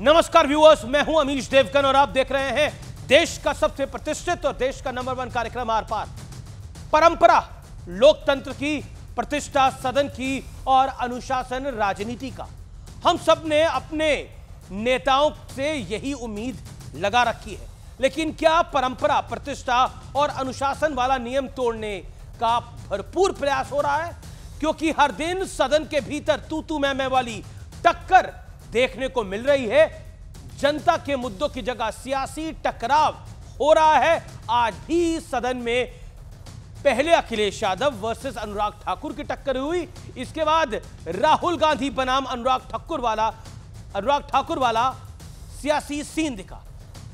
नमस्कार व्यूअर्स मैं हूं अमीश देवगन और आप देख रहे हैं देश का सबसे प्रतिष्ठित और देश का नंबर वन कार्यक्रम आर पार परंपरा लोकतंत्र की प्रतिष्ठा सदन की और अनुशासन राजनीति का हम सब ने अपने नेताओं से यही उम्मीद लगा रखी है लेकिन क्या परंपरा प्रतिष्ठा और अनुशासन वाला नियम तोड़ने का भरपूर प्रयास हो रहा है क्योंकि हर दिन सदन के भीतर तू तू मैं मैं वाली टक्कर देखने को मिल रही है जनता के मुद्दों की जगह सियासी टकराव हो रहा है आज भी सदन में पहले अखिलेश यादव वर्सेस अनुराग ठाकुर की टक्कर हुई इसके बाद राहुल गांधी बनाम अनुराग ठाकुर वाला अनुराग ठाकुर वाला सियासी सीन दिखा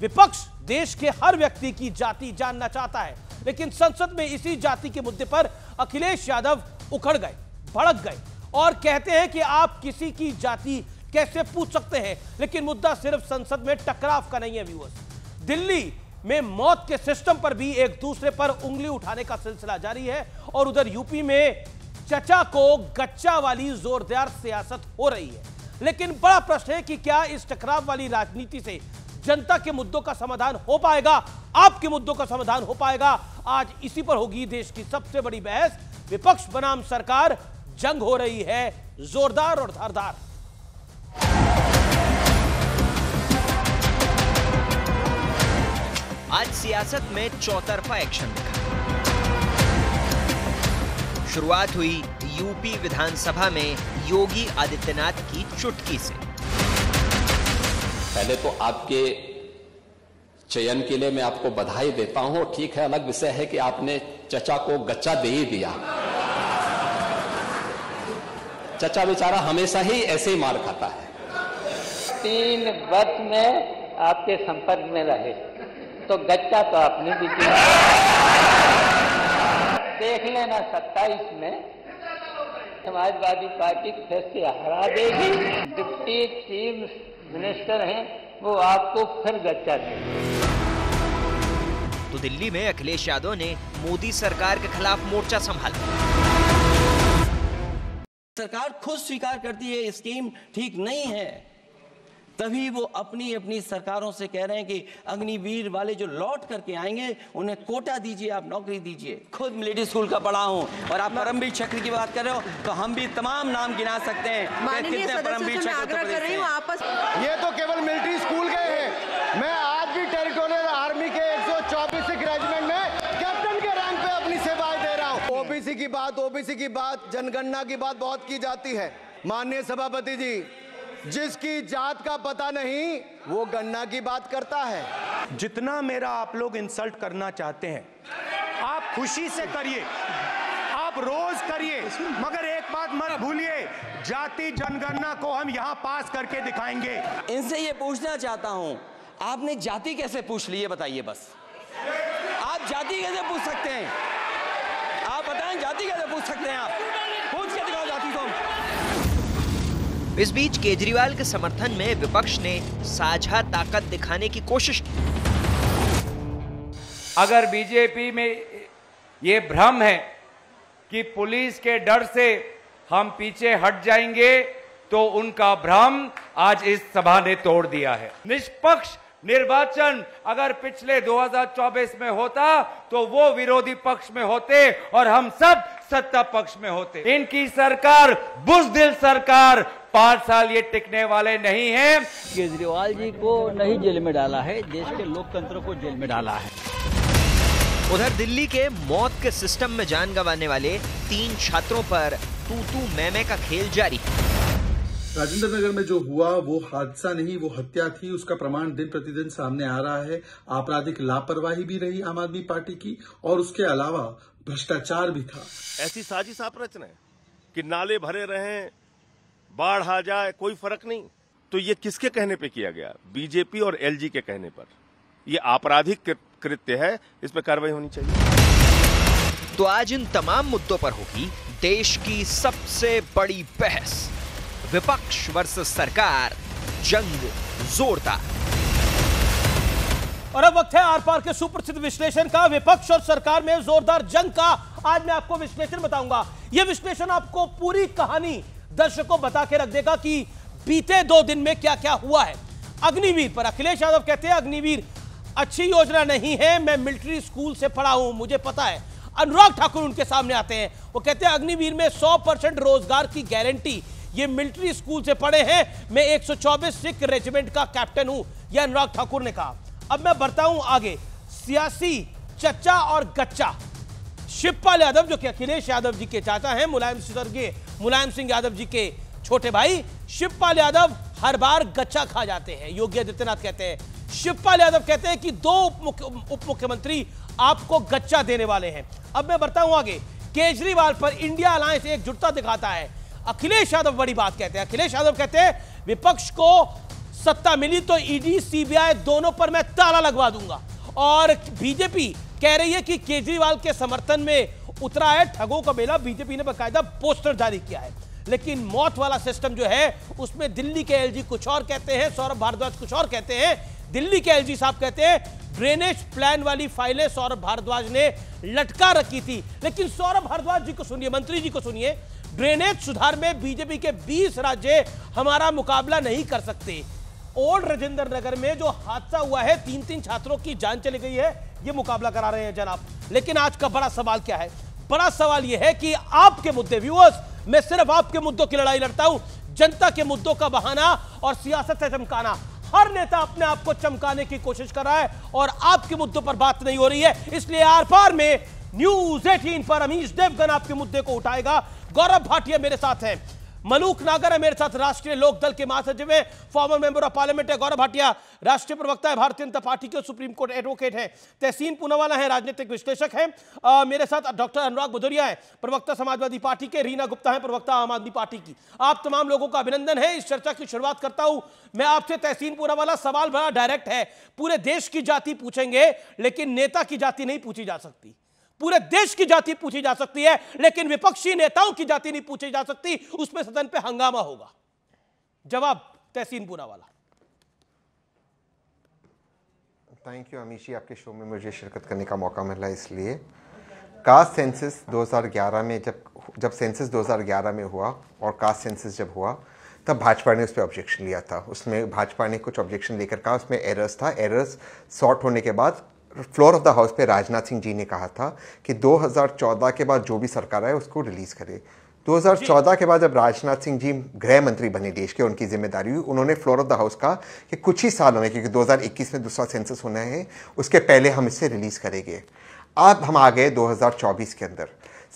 विपक्ष देश के हर व्यक्ति की जाति जानना चाहता है लेकिन संसद में इसी जाति के मुद्दे पर अखिलेश यादव उखड़ गए भड़क गए और कहते हैं कि आप किसी की जाति कैसे पूछ सकते हैं लेकिन मुद्दा सिर्फ संसद में टकराव का नहीं है व्यूअर्स दिल्ली में मौत के सिस्टम पर भी एक दूसरे पर उंगली उठाने का सिलसिला जारी है और उधर यूपी में चचा को गच्चा वाली जोरदार सियासत हो रही है लेकिन बड़ा प्रश्न है कि क्या इस टकराव वाली राजनीति से जनता के मुद्दों का समाधान हो पाएगा आपके मुद्दों का समाधान हो पाएगा आज इसी पर होगी देश की सबसे बड़ी बहस विपक्ष बनाम सरकार जंग हो रही है जोरदार और धारदार आज सियासत में चौतरफा एक्शन दिखा शुरुआत हुई यूपी विधानसभा में योगी आदित्यनाथ की चुटकी से पहले तो आपके चयन के लिए मैं आपको बधाई देता हूं ठीक है अलग विषय है कि आपने चचा को गच्चा दे ही दिया चचा बेचारा हमेशा ही ऐसे ही मार खाता है तीन वर्ष में आपके संपर्क में रहे तो गच्चा तो आपने भी किया देख लेना सत्ताईस में समाजवादी पार्टी फिर से हरा देगी डिप्टी चीफ मिनिस्टर हैं वो आपको फिर गच्चा देंगे तो दिल्ली में अखिलेश यादव ने मोदी सरकार के खिलाफ मोर्चा संभाला सरकार खुद स्वीकार करती है स्कीम ठीक नहीं है तभी वो अपनी अपनी सरकारों से कह रहे हैं कि अग्निवीर वाले जो लौट करके आएंगे उन्हें कोटा दीजिए आप नौकरी दीजिए खुद मिलिट्री स्कूल का पढ़ा हूँ और आप परमवीर चक्र की बात कर रहे हो तो हम भी तमाम नाम गिना सकते हैं कितने परमवीर चक्र तो ये तो केवल मिलिट्री स्कूल गए हैं मैं आज भी टेरिटोरियल आर्मी के एक सौ रेजिमेंट में कैप्टन के रैंक पे अपनी सेवाएं दे रहा हूँ ओबीसी की बात ओबीसी की बात जनगणना की बात बहुत की जाती है माननीय सभापति जी जिसकी जात का पता नहीं वो गन्ना की बात करता है जितना मेरा आप लोग इंसल्ट करना चाहते हैं आप खुशी से करिए आप रोज करिए मगर एक बात मत भूलिए जाति जनगणना को हम यहाँ पास करके दिखाएंगे इनसे ये पूछना चाहता हूँ आपने जाति कैसे पूछ ली है बताइए बस आप जाति कैसे पूछ सकते हैं आप बताएं जाति कैसे पूछ सकते हैं आप इस बीच केजरीवाल के समर्थन में विपक्ष ने साझा ताकत दिखाने की कोशिश की अगर बीजेपी में ये भ्रम है कि पुलिस के डर से हम पीछे हट जाएंगे तो उनका भ्रम आज इस सभा ने तोड़ दिया है निष्पक्ष निर्वाचन अगर पिछले 2024 में होता तो वो विरोधी पक्ष में होते और हम सब सत्ता पक्ष में होते इनकी सरकार बुजदिल सरकार पाँच साल ये टिकने वाले नहीं है केजरीवाल जी को नहीं जेल में डाला है देश के लोकतंत्र को जेल में डाला है उधर दिल्ली के मौत के सिस्टम में जान गंवाने वाले तीन छात्रों पर तू तू मैमे का खेल जारी राजेंद्र नगर में जो हुआ वो हादसा नहीं वो हत्या थी उसका प्रमाण दिन प्रतिदिन सामने आ रहा है आपराधिक लापरवाही भी रही आम आदमी पार्टी की और उसके अलावा भ्रष्टाचार भी था ऐसी साजिश आप रचना कि नाले भरे रहे बाढ़ आ जाए कोई फर्क नहीं तो ये किसके कहने पे किया गया बीजेपी और एलजी के कहने पर ये आपराधिक कृत्य है इस पर कार्रवाई होनी चाहिए तो आज इन तमाम मुद्दों पर होगी देश की सबसे बड़ी बहस विपक्ष वर्सेस सरकार जंग जोरदार और अब वक्त है आर पार के सुप्रसिद्ध विश्लेषण का विपक्ष और सरकार में जोरदार जंग का आज मैं आपको विश्लेषण बताऊंगा यह विश्लेषण आपको पूरी कहानी दर्शकों बता के रख देगा कि बीते दो दिन में क्या क्या हुआ है अग्निवीर पर अखिलेश यादव कहते हैं अग्निवीर अच्छी योजना नहीं है मैं मिलिट्री स्कूल से पढ़ा हूं मुझे पता है अनुराग ठाकुर उनके सामने आते हैं वो कहते हैं अग्निवीर में 100 परसेंट रोजगार की गारंटी ये मिलिट्री स्कूल से पढ़े हैं मैं 124 सिख रेजिमेंट का कैप्टन हूं यह अनुराग ठाकुर ने कहा अब मैं बढ़ता हूं आगे सियासी चच्चा और गच्चा शिवपाल यादव जो कि अखिलेश यादव जी के चाचा हैं मुलायम सिंह मुलायम सिंह यादव जी के छोटे भाई शिवपाल यादव हर बार गच्चा खा जाते हैं योगी आदित्यनाथ कहते हैं शिवपाल यादव कहते हैं कि दो उप मुख्यमंत्री आपको गच्चा देने वाले हैं अब मैं बढ़ता हूं आगे केजरीवाल पर इंडिया अलायंस एकजुटता दिखाता है अखिलेश यादव बड़ी बात कहते हैं अखिलेश यादव कहते हैं विपक्ष को सत्ता मिली तो ईडी सीबीआई दोनों पर मैं ताला लगवा दूंगा और बीजेपी कह रही है कि केजरीवाल के समर्थन में उतरा है ठगों का मेला बीजेपी ने बकायदा पोस्टर जारी किया है लेकिन मौत वाला सिस्टम जो है उसमें दिल्ली के एलजी कुछ और कहते हैं सौरभ भारद्वाज कुछ और कहते हैं दिल्ली के एलजी साहब कहते हैं ड्रेनेज प्लान वाली फाइलें सौरभ भारद्वाज ने लटका रखी थी लेकिन सौरभ भारद्वाज जी को सुनिए मंत्री जी को सुनिए ड्रेनेज सुधार में बीजेपी के 20 राज्य हमारा मुकाबला नहीं कर सकते ओल्ड राजेंद्र नगर में जो हादसा हुआ है तीन तीन छात्रों की जान चली गई है ये मुकाबला करा रहे हैं जनाब लेकिन आज का बड़ा सवाल क्या है बड़ा सवाल यह है कि आपके मुद्दे व्यूअर्स मैं सिर्फ आपके मुद्दों की लड़ाई लड़ता हूं जनता के मुद्दों का बहाना और सियासत से चमकाना हर नेता अपने आप को चमकाने की कोशिश कर रहा है और आपके मुद्दों पर बात नहीं हो रही है इसलिए आर पार में न्यूज एटीन पर अमीश देवगन आपके मुद्दे को उठाएगा गौरव भाटिया मेरे साथ हैं मलूक नागर है मेरे साथ राष्ट्रीय लोक दल के महासचिव है फॉर्मर मेंबर ऑफ पार्लियामेंट है गौरव भाटिया राष्ट्रीय प्रवक्ता है भारतीय जनता पार्टी के सुप्रीम कोर्ट एडवोकेट है तहसीन पूनावाला है राजनीतिक विश्लेषक है आ, मेरे साथ डॉक्टर अनुराग भदौरिया है प्रवक्ता समाजवादी पार्टी के रीना गुप्ता है प्रवक्ता आम आदमी पार्टी की आप तमाम लोगों का अभिनंदन है इस चर्चा की शुरुआत करता हूं मैं आपसे तहसीन पूनावाला सवाल बड़ा डायरेक्ट है पूरे देश की जाति पूछेंगे लेकिन नेता की जाति नहीं पूछी जा सकती पूरे देश की जाति पूछी जा सकती है लेकिन विपक्षी नेताओं की जाति नहीं पूछी जा सकती उसमें सदन पे हंगामा होगा जवाब तहसीन पूरा वाला थैंक यू अमीशी आपके शो में मुझे शिरकत करने का मौका मिला इसलिए कास्ट सेंसिस 2011 में जब जब सेंसिस 2011 में हुआ और कास्ट सेंसिस जब हुआ तब भाजपा ने उस पर ऑब्जेक्शन लिया था उसमें भाजपा ने कुछ ऑब्जेक्शन लेकर कहा उसमें एरर्स था एरर्स सॉर्ट होने के बाद फ्लोर ऑफ द हाउस पे राजनाथ सिंह जी ने कहा था कि 2014 के बाद जो भी सरकार आए उसको रिलीज़ करे 2014 के बाद जब राजनाथ सिंह जी गृह मंत्री बने देश के उनकी जिम्मेदारी हुई उन्होंने फ्लोर ऑफ द हाउस कहा कि कुछ ही सालों में क्योंकि 2021 में दूसरा सेंसस होना है उसके पहले हम इससे रिलीज़ करेंगे अब हम आ गए 2024 के अंदर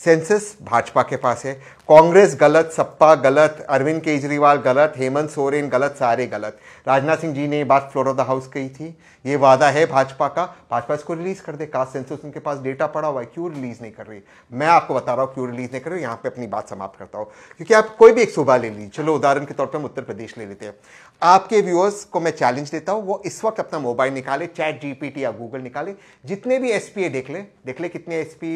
सेंसस भाजपा के पास है कांग्रेस गलत सप्पा गलत अरविंद केजरीवाल गलत हेमंत सोरेन गलत सारे गलत राजनाथ सिंह जी ने ये बात फ्लोर ऑफ द हाउस कही थी ये वादा है भाजपा का भाजपा इसको रिलीज़ कर दे कास्ट सेंसस उनके पास डेटा पड़ा हुआ है क्यों रिलीज़ नहीं कर रही मैं आपको बता रहा हूँ क्यों रिलीज़ नहीं कर रही यहाँ पर अपनी बात समाप्त करता हूँ क्योंकि आप कोई भी एक सूबा ले लीजिए चलो उदाहरण के तौर पर हम उत्तर प्रदेश ले लेते हैं आपके व्यूअर्स को मैं चैलेंज देता हूं वो इस वक्त अपना मोबाइल निकाले चैट जीपीटी या गूगल निकाले जितने भी एसपीए देख ले देख ले कितने एसपी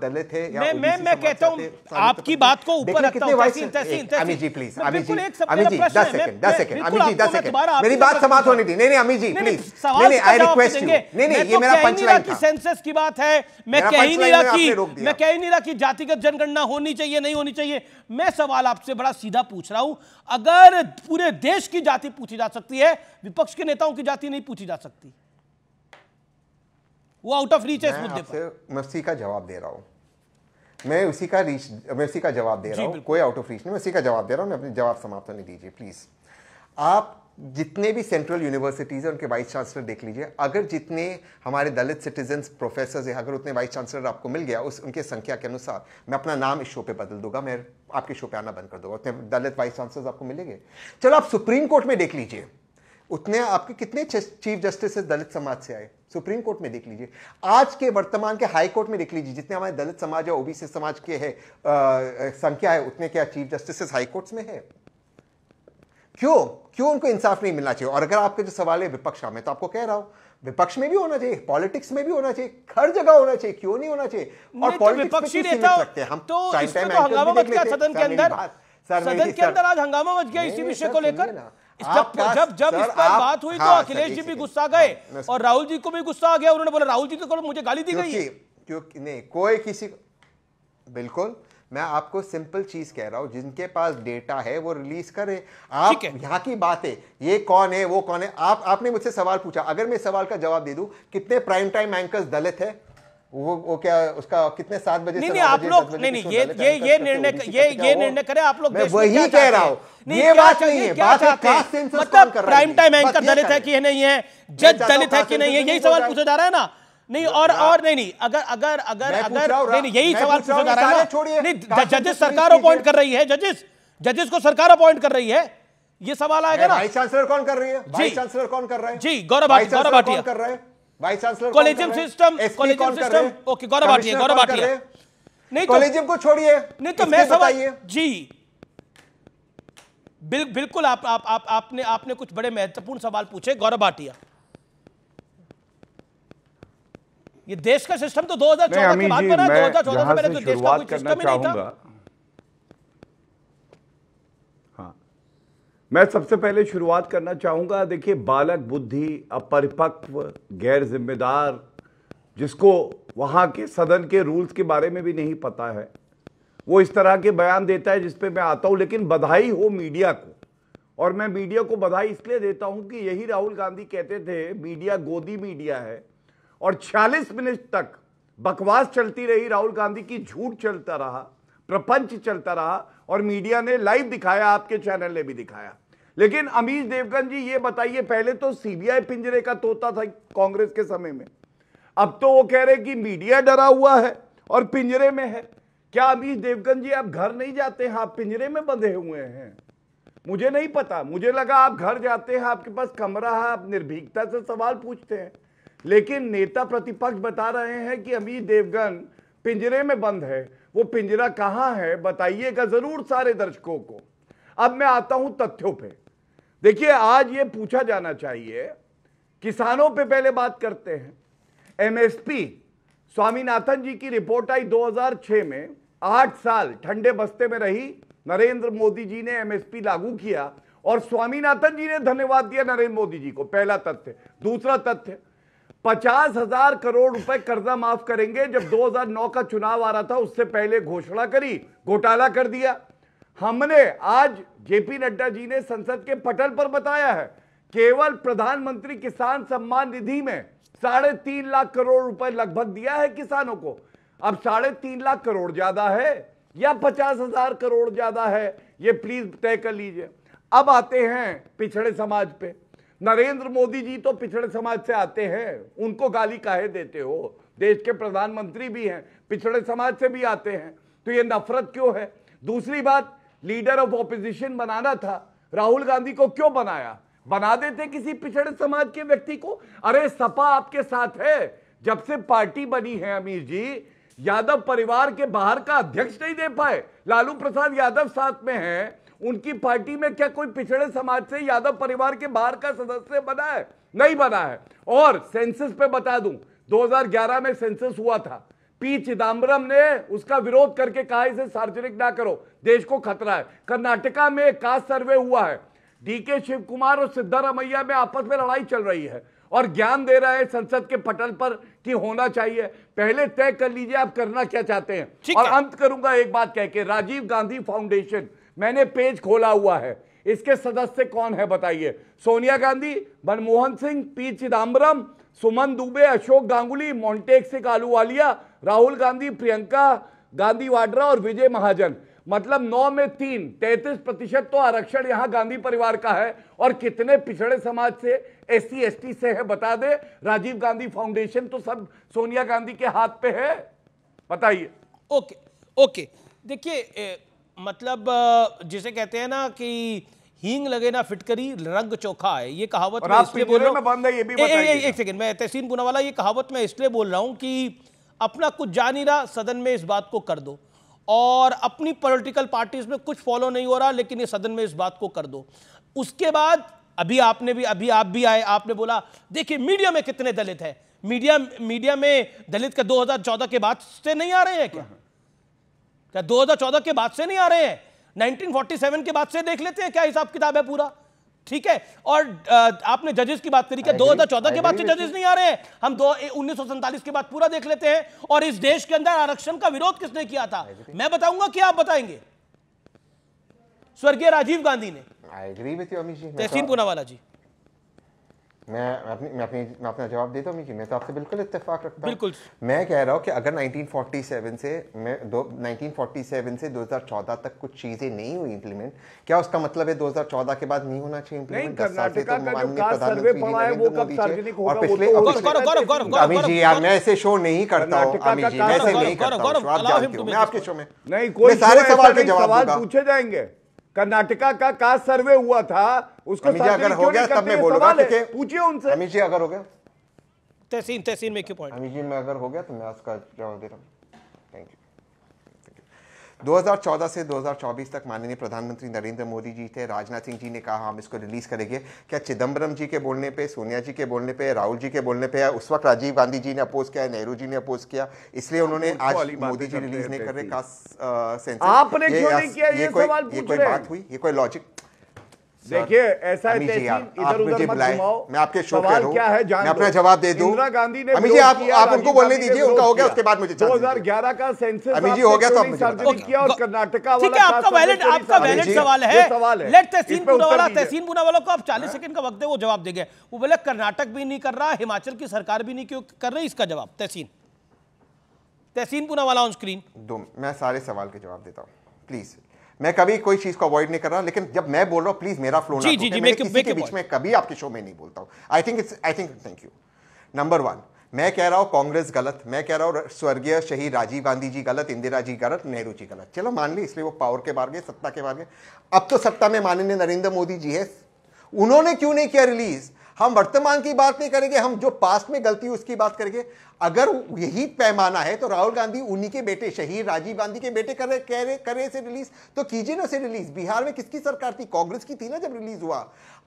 दलित है या मैं मैं, मैं कहता हूँ आपकी बात को ऊपर रखता हूँ अमित जी प्लीज अमित जी अमित जी दस सेकंड दस सेकंड अमित जी दस सेकंड मेरी बात समाप्त होने दी नहीं नहीं अमित जी प्लीज नहीं नहीं आई रिक्वेस्ट यू नहीं नहीं तो ये तो मेरा पंचलाइन था सेंसस की बात है मैं कह ही नहीं रहा कि मैं कह ही नहीं रहा कि जातिगत जनगणना होनी चाहिए नहीं होनी चाहिए मैं सवाल आपसे बड़ा सीधा पूछ रहा हूं अगर पूरे देश की जाति पूछी जा सकती है विपक्ष के नेताओं की जाति नहीं पूछी जा सकती वो आउट ऑफ रीच है इस मुद्दे पर मैं उसी का जवाब दे रहा हूं मैं उसी का रीच मैं उसी का जवाब दे रहा हूं कोई आउट ऑफ रीच नहीं मैं उसी का जवाब दे रहा हूं अपने जवाब समाप्त होने दीजिए प्लीज आप जितने भी सेंट्रल यूनिवर्सिटीज़ हैं उनके वाइस चांसलर देख लीजिए अगर जितने हमारे दलित सिटीजन्स प्रोफेसर हैं अगर उतने वाइस चांसलर आपको मिल गया उस उनके संख्या के अनुसार मैं अपना नाम इस शो पे बदल दूंगा मैं आपके शो पे आना बंद कर दूंगा उतने दलित वाइस चांसलर आपको मिलेंगे चलो आप सुप्रीम कोर्ट में देख लीजिए उतने आपके कितने चीफ जस्टिस दलित समाज से आए सुप्रीम कोर्ट में देख लीजिए आज के वर्तमान के हाई कोर्ट में देख लीजिए जितने हमारे दलित समाज या ओबीसी समाज के है संख्या है उतने क्या चीफ जस्टिस हाई कोर्ट्स में है क्यों क्यों उनको इंसाफ नहीं मिलना चाहिए और अगर आपके जो सवाल है विपक्ष में तो आपको कह रहा हूं विपक्ष में भी होना चाहिए पॉलिटिक्स में भी होना चाहिए हर जगह होना चाहिए क्यों नहीं होना चाहिए और तो पॉलिटिक्स में हम तो, तो हंगामा मच गया सदन के अंदर आज हंगामा मच गया इसी विषय को लेकर जब जब जब इस पर बात हुई तो हाँ, अखिलेश जी भी गुस्सा गए हाँ, और राहुल जी को भी गुस्सा आ गया उन्होंने बोला राहुल जी को तो मुझे गाली दी गई क्योंकि नहीं कोई किसी बिल्कुल मैं आपको सिंपल चीज कह रहा हूं जिनके पास डेटा है वो रिलीज करें आप यहाँ की बात है ये कौन है वो कौन है आप आपने मुझसे सवाल पूछा अगर मैं सवाल का जवाब दे दू कितने प्राइम टाइम एंकर्स दलित है वो वो क्या उसका कितने सात बजे नहीं नहीं आप लोग नहीं नहीं ये ये ये निर्णय ये ये निर्णय करे आप लोग वही कह रहा हूँ नहीं ये बात नहीं है बात है मतलब प्राइम टाइम एंकर दलित है कि नहीं है जज दलित है कि नहीं है यही सवाल पूछा जा रहा है ना नहीं और और नहीं नहीं अगर अगर अगर अगर नहीं यही सवाल पूछा जा रहा है नहीं जजेस सरकार अपॉइंट कर रही है जजेस जजेस को सरकार अपॉइंट कर रही है ये सवाल आएगा ना वाइस चांसलर कौन कर रही है वाइस चांसलर कौन कर रहे हैं जी गौरव भाटी गौरव भाटिया कर रहे हैं vice chancellor collegium system collegium system okay Gaurav Bhatia Gaurav Bhatia नहीं कॉलेजियम तो- को छोड़िए नहीं तो मैं सवाल जी बिल्कुल आप आप आप आपने आपने कुछ बड़े महत्वपूर्ण सवाल पूछे गौरव भाटिया ये देश का सिस्टम तो 2014 के बाद बना 2014 से पहले तो देश का कोई सिस्टम ही नहीं था हाँ। मैं सबसे पहले शुरुआत करना चाहूंगा देखिए बालक बुद्धि अपरिपक्व गैर जिम्मेदार जिसको वहां के सदन के रूल्स के बारे में भी नहीं पता है वो इस तरह के बयान देता है जिसपे मैं आता हूं लेकिन बधाई हो मीडिया को और मैं मीडिया को बधाई इसलिए देता हूं कि यही राहुल गांधी कहते थे मीडिया गोदी मीडिया है और 46 मिनट तक बकवास चलती रही राहुल गांधी की झूठ चलता रहा प्रपंच चलता रहा और मीडिया ने लाइव दिखाया आपके चैनल ने भी दिखाया लेकिन अमीश देवगन जी ये बताइए पहले तो सीबीआई पिंजरे का तोता था कांग्रेस के समय में अब तो वो कह रहे कि मीडिया डरा हुआ है और पिंजरे में है क्या अमीश देवगन जी आप घर नहीं जाते हैं आप पिंजरे में बंधे हुए हैं मुझे नहीं पता मुझे लगा आप घर जाते हैं आपके पास कमरा है आप निर्भीकता से सवाल पूछते हैं लेकिन नेता प्रतिपक्ष बता रहे हैं कि अमित देवगन पिंजरे में बंद है वो पिंजरा कहां है बताइएगा जरूर सारे दर्शकों को अब मैं आता हूं तथ्यों पे देखिए आज ये पूछा जाना चाहिए किसानों पे पहले बात करते हैं एमएसपी स्वामीनाथन जी की रिपोर्ट आई 2006 में आठ साल ठंडे बस्ते में रही नरेंद्र मोदी जी ने एमएसपी लागू किया और स्वामीनाथन जी ने धन्यवाद दिया नरेंद्र मोदी जी को पहला तथ्य दूसरा तथ्य पचास हजार करोड़ रुपए कर्जा माफ करेंगे जब 2009 का चुनाव आ रहा था उससे पहले घोषणा करी घोटाला कर दिया हमने आज जेपी नड्डा जी ने संसद के पटल पर बताया है केवल प्रधानमंत्री किसान सम्मान निधि में साढ़े तीन लाख करोड़ रुपए लगभग दिया है किसानों को अब साढ़े तीन लाख करोड़ ज्यादा है या पचास हजार करोड़ ज्यादा है ये प्लीज तय कर लीजिए अब आते हैं पिछड़े समाज पे नरेंद्र मोदी जी तो पिछड़े समाज से आते हैं उनको गाली काहे देते हो देश के प्रधानमंत्री भी हैं पिछड़े समाज से भी आते हैं तो ये नफरत क्यों है दूसरी बात लीडर ऑफ ऑपोजिशन बनाना था राहुल गांधी को क्यों बनाया बना देते किसी पिछड़े समाज के व्यक्ति को अरे सपा आपके साथ है जब से पार्टी बनी है अमीर जी यादव परिवार के बाहर का अध्यक्ष नहीं दे पाए लालू प्रसाद यादव साथ में है उनकी पार्टी में क्या कोई पिछड़े समाज से यादव परिवार के बाहर का सदस्य बना है नहीं बना है और सेंसस पे बता दूं 2011 में सेंसस हुआ था पी चिदम्बरम ने उसका विरोध करके कहा इसे सार्वजनिक ना करो देश को खतरा है कर्नाटका में कास्ट सर्वे हुआ है डीके शिव कुमार और सिद्धारमैया में आपस में लड़ाई चल रही है और ज्ञान दे रहा है संसद के पटल पर कि होना चाहिए पहले तय कर लीजिए आप करना क्या चाहते हैं और अंत करूंगा एक बात कह के राजीव गांधी फाउंडेशन मैंने पेज खोला हुआ है इसके सदस्य कौन है बताइए सोनिया गांधी मनमोहन सिंह पी चिदम्बरम सुमन दुबे अशोक गांगुली मोन्टेक सिंह आलूवालिया राहुल गांधी प्रियंका गांधी वाड्रा और विजय महाजन मतलब नौ में तीन तैतीस प्रतिशत तो आरक्षण यहां गांधी परिवार का है और कितने पिछड़े समाज से एस सी से है बता दे राजीव गांधी फाउंडेशन तो सब सोनिया गांधी के हाथ पे है बताइए ओके ओके देखिए मतलब जिसे कहते हैं ना कि हींग लगे ना फिटकरी रंग चोखा है ये कहावत मैं तहसीन गुना वाला ये कहावत मैं इसलिए बोल रहा हूं कि अपना कुछ जान ही रहा सदन में इस बात को कर दो और अपनी पॉलिटिकल पार्टीज में कुछ फॉलो नहीं हो रहा लेकिन ये सदन में इस बात को कर दो उसके बाद अभी आपने भी अभी आप भी आए आपने बोला देखिए मीडिया में कितने दलित हैं मीडिया मीडिया में दलित का 2014 के बाद से नहीं आ रहे हैं क्या क्या 2014 के बाद से नहीं आ रहे हैं 1947 के बाद से देख लेते हैं क्या हिसाब किताब है पूरा ठीक है और आपने जजेस की बात करी क्या चौदह के बाद से जजेस नहीं आ रहे हैं हम दो उन्नीस के बाद पूरा देख लेते हैं और इस देश के अंदर आरक्षण का विरोध किसने किया था मैं बताऊंगा कि आप बताएंगे स्वर्गीय राजीव गांधी ने तहसीन पुनावाला जी मैं अपनी मैं अपनी मैं अपना जवाब देता हूँ मैं तो आपसे बिल्कुल इतफाक रखता हूँ बिल्कुल मैं कह रहा हूँ कि अगर 1947 से मैं दो नाइनटीन से 2014 तक कुछ चीज़ें नहीं हुई इंप्लीमेंट क्या उसका मतलब है 2014 के बाद नहीं होना चाहिए इम्प्लीमेंट तो और पिछले तो अमित जी यार मैं ऐसे शो नहीं करता हूँ अमित जी मैं ऐसे नहीं करता हूँ आप जानते हो मैं आपके शो में नहीं कोई सारे सवाल के जवाब पूछे जाएंगे कर्नाटका का का सर्वे हुआ था उसको अगर हो गया तब मैं बोलूंगा पूछिए उनसे अगर हो गया तहसीन तहसीन में क्यों पॉइंट अमित जी मैं अगर हो गया तो मैं उसका जवाब दे रहा हूँ 2014 से 2024 तक माननीय प्रधानमंत्री नरेंद्र मोदी जी थे राजनाथ सिंह जी ने कहा हम इसको रिलीज़ करेंगे क्या चिदम्बरम जी के बोलने पे सोनिया जी के बोलने पे राहुल जी के बोलने पे उस वक्त राजीव गांधी जी ने अपोज किया नेहरू जी ने अपोज किया इसलिए उन्होंने आज मोदी जी रिलीज नहीं कर रहे का आपने क्यों नहीं किया ये कोई बात हुई ये कोई लॉजिक देखिए ऐसा इधर उधर मत घुमाओ मैं आपके शो सवाल क्या है जान मैं अपना जवाब दे दूं इंदिरा गांधी ने अमी जी आप आप उनको बोलने दीजिए उनका हो गया उसके बाद मुझे दो हजार ग्यारह का सेंसस अमी जी हो गया तो किया और कर्नाटका वाला आपका वैलिड आपका वैलिड सवाल है सवाल है लेट तहसीन पूनावाला तहसीन पूनावाला को आप 40 हाँ। सेकंड का वक्त दे वो जवाब देंगे वो बोले कर्नाटक भी नहीं कर रहा हिमाचल की सरकार भी नहीं क्यों कर रही इसका जवाब तहसीन तहसीन वाला ऑन स्क्रीन दो मैं सारे सवाल के जवाब देता हूँ प्लीज मैं कभी कोई चीज को अवॉइड नहीं कर रहा लेकिन जब मैं बोल रहा हूँ प्लीज मेरा फ्लो जी, जी, जी, मैं किसी के बीच में कभी आपके शो में नहीं बोलता हूँ I think it's I think thank you number one मैं कह रहा हूँ कांग्रेस गलत मैं कह रहा हूँ स्वर्गीय शहीद राजीव गांधी जी गलत इंदिरा जी गलत नेहरू जी गलत चलो मान ली इसलिए वो पावर के बार गए सत्ता के बार गए अब तो सत्ता में माननीय नरेंद्र मोदी जी है उन्होंने क्यों नहीं किया रिलीज हम वर्तमान की बात नहीं करेंगे हम जो पास्ट में गलती हुई उसकी बात करेंगे अगर यही पैमाना है तो राहुल गांधी उन्हीं के बेटे शहीद राजीव गांधी के बेटे कर रहे कह रहे कर रहे से रिलीज तो कीजिए ना उसे रिलीज बिहार में किसकी सरकार थी कांग्रेस की थी ना जब रिलीज हुआ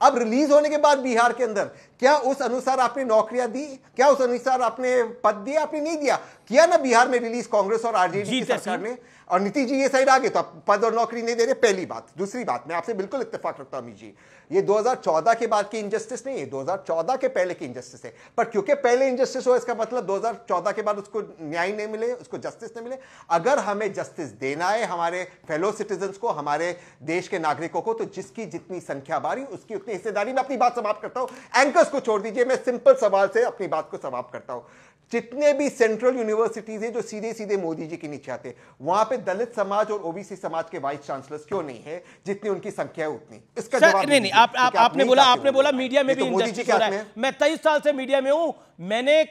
अब रिलीज होने के बाद बिहार के अंदर क्या उस अनुसार आपने नौकरियां दी क्या उस अनुसार आपने पद दिया आपने नहीं दिया किया ना बिहार में रिलीज कांग्रेस और आरजेडी की सरकार ने और नीतीश जी ये साइड आ गए तो आप पद और नौकरी नहीं दे रहे पहली बात दूसरी बात मैं आपसे बिल्कुल इतफाक रखता हूं अमित जी ये 2014 के बाद की इनजस्टिस नहीं है 2014 के पहले की इनजस्टिस है पर क्योंकि पहले इनजस्टिस हो इसका मतलब 2014 के बाद उसको न्याय नहीं मिले उसको जस्टिस नहीं मिले अगर हमें जस्टिस देना है हमारे फेलो सिटीजन को हमारे देश के नागरिकों को तो जिसकी जितनी संख्या बारी उसकी उतनी हिस्सेदारी में अपनी बात समाप्त करता हूं एंकर्स को छोड़ दीजिए मैं सिंपल सवाल से अपनी बात को समाप्त करता हूं जितने भी सेंट्रल यूनिवर्सिटीज हैं जो सीधे सीधे मोदी जी के नीचे आते वहां पे दलित समाज और ओबीसी समाज के वाइस चांसलर्स क्यों नहीं है जितनी उनकी संख्या है उतनी इसका जवाब नहीं नहीं आप, आप, आपने बोला आपने बोला मीडिया में तो भी मोदी जी क्या मैं तेईस साल से मीडिया में हूँ मैंने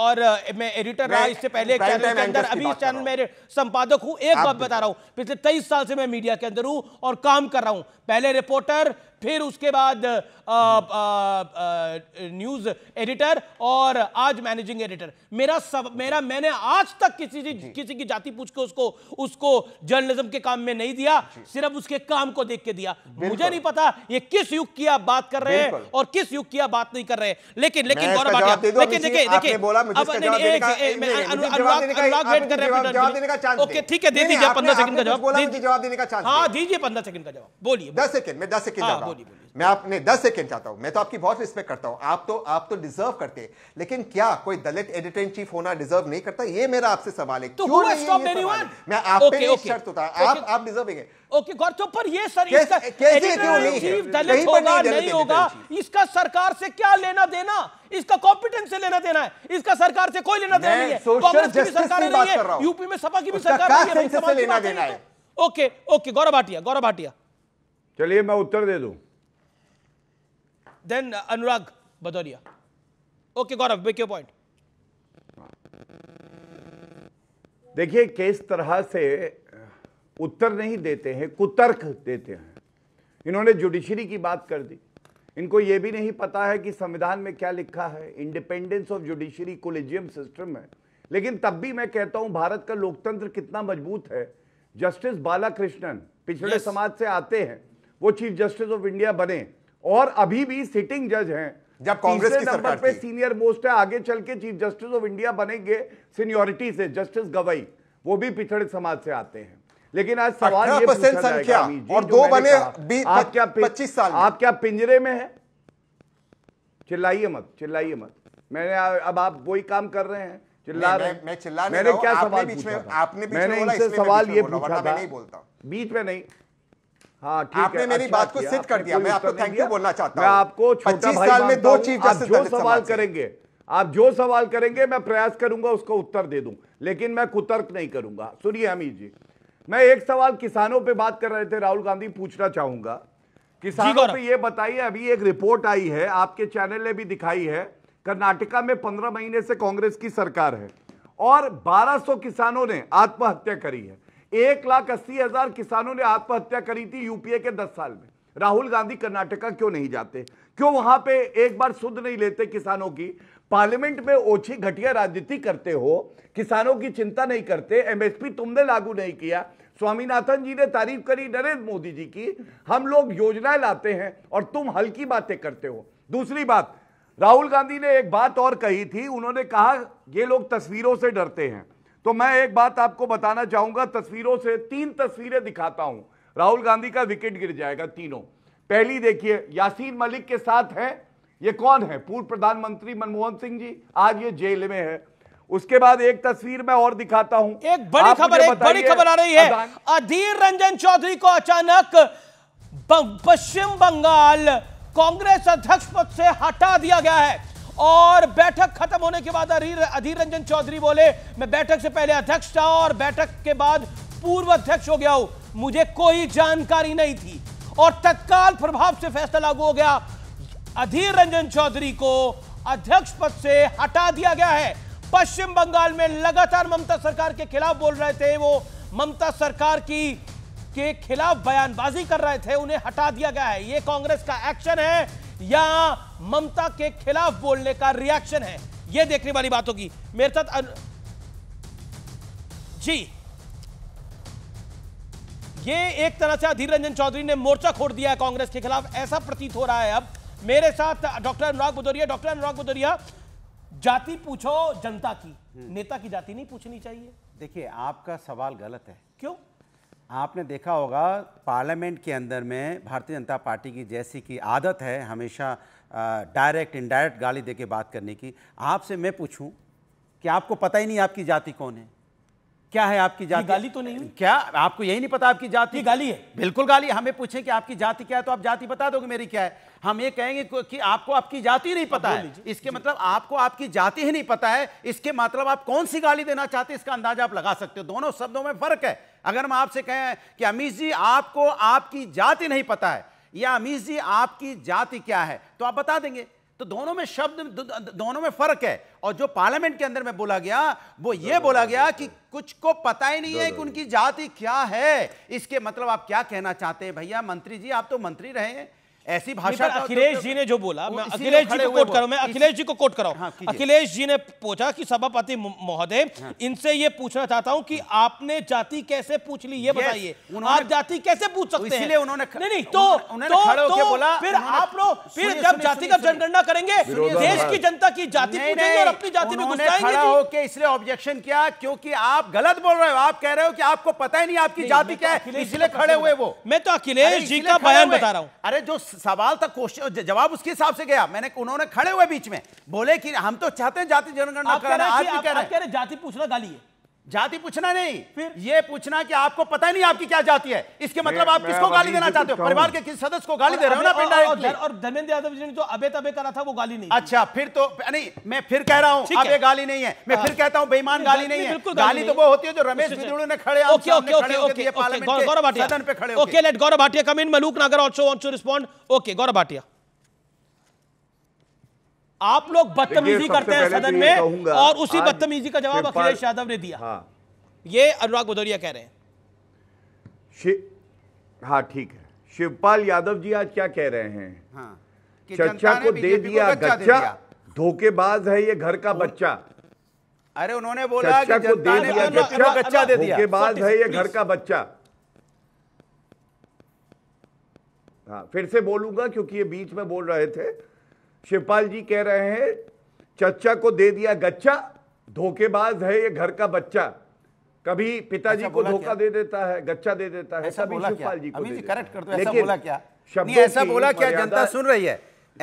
और मैं एडिटर रहा इससे पहले चैनल के अंदर अभी इस चैनल में संपादक हूँ एक बात बता रहा हूं पिछले तेईस साल से मैं मीडिया के अंदर हूँ और काम कर रहा हूँ पहले रिपोर्टर फिर उसके बाद न्यूज एडिटर और आज मैनेजिंग एडिटर मेरा सब मेरा मैंने आज तक किसी जी, जी, किसी की जाति पूछ के उसको उसको जर्नलिज्म के काम में नहीं दिया सिर्फ उसके काम को देख के दिया मुझे नहीं पता ये किस युग की आप बात कर रहे हैं और किस युग की आप बात नहीं कर रहे हैं लेकिन लेकिन गौरव लेकिन देखिए देखिए अनुराग वेट कर रहे हैं ओके ठीक है दे दीजिए पंद्रह सेकंड का जवाब हाँ दीजिए पंद्रह सेकंड का जवाब बोलिए दस सेकंड में दस सेकंड रहा हूँ मैं आपने दस सेकेंड चाहता हूँ मैं तो आपकी बहुत रिस्पेक्ट करता हूँ आप तो आप तो डिजर्व करते हैं लेकिन क्या कोई दलित एडिटर इन चीफ होना डिजर्व नहीं करता ये मेरा आपसे सवाल है तो क्यों नहीं ये सवाल मैं आप पे शर्त उतार आप आप डिजर्विंग है ओके गौरचो पर ये सर कैसे क्यों नहीं दलित होगा नहीं होगा इसका सरकार से क्या लेना देना इसका कॉम्पिटेंस से लेना देना है इसका सरकार से कोई लेना देना नहीं है कांग्रेस की सरकार नहीं है यूपी में सपा की भी सरकार नहीं है ओके ओके तो- गौरव भाटिया गौरव भाटिया चलिए मैं उत्तर दे दू then Anurag Bhadauria okay Gaurav back your point देखिए किस तरह से uh, उत्तर नहीं देते हैं कुतर्क देते हैं इन्होंने जुडिशरी की बात कर दी इनको यह भी नहीं पता है कि संविधान में क्या लिखा है independence of judiciary collegium system है लेकिन तब भी मैं कहता हूं भारत का लोकतंत्र कितना मजबूत है जस्टिस बालाकृष्णन पिछड़े yes. समाज से आते हैं वो चीफ जस्टिस ऑफ इंडिया बने और अभी भी सिटिंग जज हैं जब कांग्रेस की सरकार पे सीनियर मोस्ट है आगे चल के चीफ जस्टिस ऑफ इंडिया बनेंगे सीनियोरिटी से जस्टिस गवई वो भी पिछड़े समाज से आते हैं लेकिन आज सवाल ये संख्या और दो बने आप क्या पच्चीस साल आप क्या पिंजरे में है चिल्लाइए मत चिल्लाइए मत मैंने अब आप वही काम कर रहे हैं चिल्ला रहे मैं, मैं चिल्ला मैंने क्या सवाल पूछा था आपने सवाल ये पूछा था बीच में नहीं हाँ, आपने मेरी अच्छा बात को सिद्ध कर दिया मैं आपको थैंक यू बोलना चाहता हूँ आपको पच्चीस साल में दो चीफ जस्टिस जो सवाल करेंगे आप जो सवाल करेंगे मैं प्रयास करूंगा उसका उत्तर दे दूं लेकिन मैं कुतर्क नहीं करूंगा सुनिए हमीद जी मैं एक सवाल किसानों पे बात कर रहे थे राहुल गांधी पूछना चाहूंगा किसानों पे ये बताइए अभी एक रिपोर्ट आई है आपके चैनल ने भी दिखाई है कर्नाटका में पंद्रह महीने से कांग्रेस की सरकार है और बारह किसानों ने आत्महत्या करी है एक लाख अस्सी हजार किसानों ने आत्महत्या करी थी यूपीए के दस साल में राहुल गांधी कर्नाटका क्यों नहीं जाते क्यों वहां पे एक बार सुध नहीं लेते किसानों की पार्लियामेंट में ओछी घटिया राजनीति करते हो किसानों की चिंता नहीं करते एमएसपी तुमने लागू नहीं किया स्वामीनाथन जी ने तारीफ करी नरेंद्र मोदी जी की हम लोग योजनाएं लाते हैं और तुम हल्की बातें करते हो दूसरी बात राहुल गांधी ने एक बात और कही थी उन्होंने कहा ये लोग तस्वीरों से डरते हैं तो मैं एक बात आपको बताना चाहूंगा तस्वीरों से तीन तस्वीरें दिखाता हूं राहुल गांधी का विकेट गिर जाएगा तीनों पहली देखिए यासीन मलिक के साथ है ये कौन है पूर्व प्रधानमंत्री मनमोहन सिंह जी आज ये जेल में है उसके बाद एक तस्वीर मैं और दिखाता हूं एक बड़ी खबर एक बड़ी खबर आ रही है अधीर रंजन चौधरी को अचानक पश्चिम बंगाल कांग्रेस अध्यक्ष पद से हटा दिया गया है और बैठक खत्म होने के बाद अधीर रंजन चौधरी बोले मैं बैठक से पहले अध्यक्ष था और बैठक के बाद पूर्व अध्यक्ष हो गया हूं मुझे कोई जानकारी नहीं थी और तत्काल प्रभाव से फैसला लागू हो गया अधीर रंजन चौधरी को अध्यक्ष पद से हटा दिया गया है पश्चिम बंगाल में लगातार ममता सरकार के खिलाफ बोल रहे थे वो ममता सरकार की के खिलाफ बयानबाजी कर रहे थे उन्हें हटा दिया गया है ये कांग्रेस का एक्शन है या ममता के खिलाफ बोलने का रिएक्शन है यह देखने वाली बात होगी मेरे साथ अन... जी ये एक तरह से अधीर रंजन चौधरी ने मोर्चा खोड़ दिया है कांग्रेस के खिलाफ ऐसा प्रतीत हो रहा है अब मेरे साथ डॉक्टर अनुराग भदौरिया डॉक्टर अनुराग भदौरिया जाति पूछो जनता की हम्म। नेता की जाति नहीं पूछनी चाहिए देखिए आपका सवाल गलत है क्यों आपने देखा होगा पार्लियामेंट के अंदर में भारतीय जनता पार्टी की जैसी की आदत है हमेशा डायरेक्ट इनडायरेक्ट गाली दे के बात करने की आपसे मैं पूछूं कि आपको पता ही नहीं आपकी जाति कौन है क्या है आपकी जाति गाली तो नहीं क्या आपको यही नहीं पता आपकी जाति गाली है बिल्कुल गाली हमें पूछे कि आपकी जाति क्या है तो आप जाति बता दोगे मेरी क्या है हम ये कहेंगे कि आपको आपकी जाति नहीं पता है इसके मतलब आपको आपकी जाति ही नहीं पता है इसके मतलब आप कौन सी गाली देना चाहते हैं इसका अंदाजा आप लगा सकते हो दोनों शब्दों में फर्क है अगर हम आपसे कहें कि अमीश जी आपको आपकी जाति नहीं पता है या अमीश जी आपकी जाति क्या है तो आप बता देंगे तो दोनों में शब्द दोनों में फर्क है और जो पार्लियामेंट के अंदर में बोला गया वो ये बोला गया कि कुछ को पता ही नहीं है कि उनकी जाति क्या है इसके मतलब आप क्या कहना चाहते हैं भैया मंत्री जी आप तो मंत्री रहे हैं ऐसी भाषा अखिलेश जी ने जो बोला मैं अखिलेश जी को कोट करो मैं अखिलेश जी को कोट करो अखिलेश जी ने पूछा कि सभापति महोदय हाँ। इनसे ये पूछना चाहता हूं कि हाँ। आपने जाति कैसे पूछ ली ये बताइए आप जाति कैसे पूछ तो सकते हैं उन्होंने नहीं नहीं तो तो तो फिर आप लोग फिर जब जाति का जनगणना करेंगे देश की जनता की जाति पूछेंगे और अपनी जाति में खड़ा होके इसलिए ऑब्जेक्शन किया क्योंकि आप गलत बोल रहे हो आप कह रहे हो कि आपको पता ही नहीं आपकी जाति तो क्या है इसलिए खड़े हुए वो मैं तो अखिलेश जी का बयान बता रहा हूँ अरे जो सवाल था क्वेश्चन जवाब उसके हिसाब से गया मैंने उन्होंने खड़े हुए बीच में बोले कि हम तो चाहते हैं जाति जनगणना जाति पूछना गाली है जाति पूछना नहीं फिर ये पूछना कि आपको पता ही नहीं आपकी क्या जाति है इसके मतलब आप किसको गाली देना चाहते हो परिवार के किस सदस्य को गाली दे रहे हो ना और धर्मेंद्र यादव जी ने जो अबे तबे करा था वो गाली नहीं अच्छा फिर तो नहीं मैं फिर कह रहा हूँ अबे गाली नहीं है मैं हाँ। फिर कहता हूँ बेईमान गाली नहीं है गाली तो वो होती है जो रमेश ने खड़े Gaurav Bhatia Gaurav Bhatia Malook Nagar also wants to respond okay Gaurav Bhatia आप लोग बदतमीजी करते हैं तो सदन में और उसी बदतमीजी का जवाब अखिलेश यादव ने दिया हाँ। ये अनुराग भदौरिया कह रहे हैं हाँ ठीक है शिवपाल यादव जी आज क्या कह रहे हैं हाँ, चर्चा को दे दिया गच्चा धोखेबाज है ये घर का बच्चा अरे उन्होंने बोला कि को दे दिया गच्चा गच्चा दे दिया धोखेबाज है ये घर का बच्चा हाँ फिर से बोलूंगा क्योंकि ये बीच में बोल रहे थे शिवपाल जी कह रहे हैं चच्चा को दे दिया गच्चा धोखेबाज है ये घर का बच्चा कभी पिताजी को धोखा दे देता है गच्चा दे देता है ऐसा बोला क्या जी को करेक्ट कर दो ऐसा बोला क्या नहीं ऐसा बोला क्या जनता सुन रही है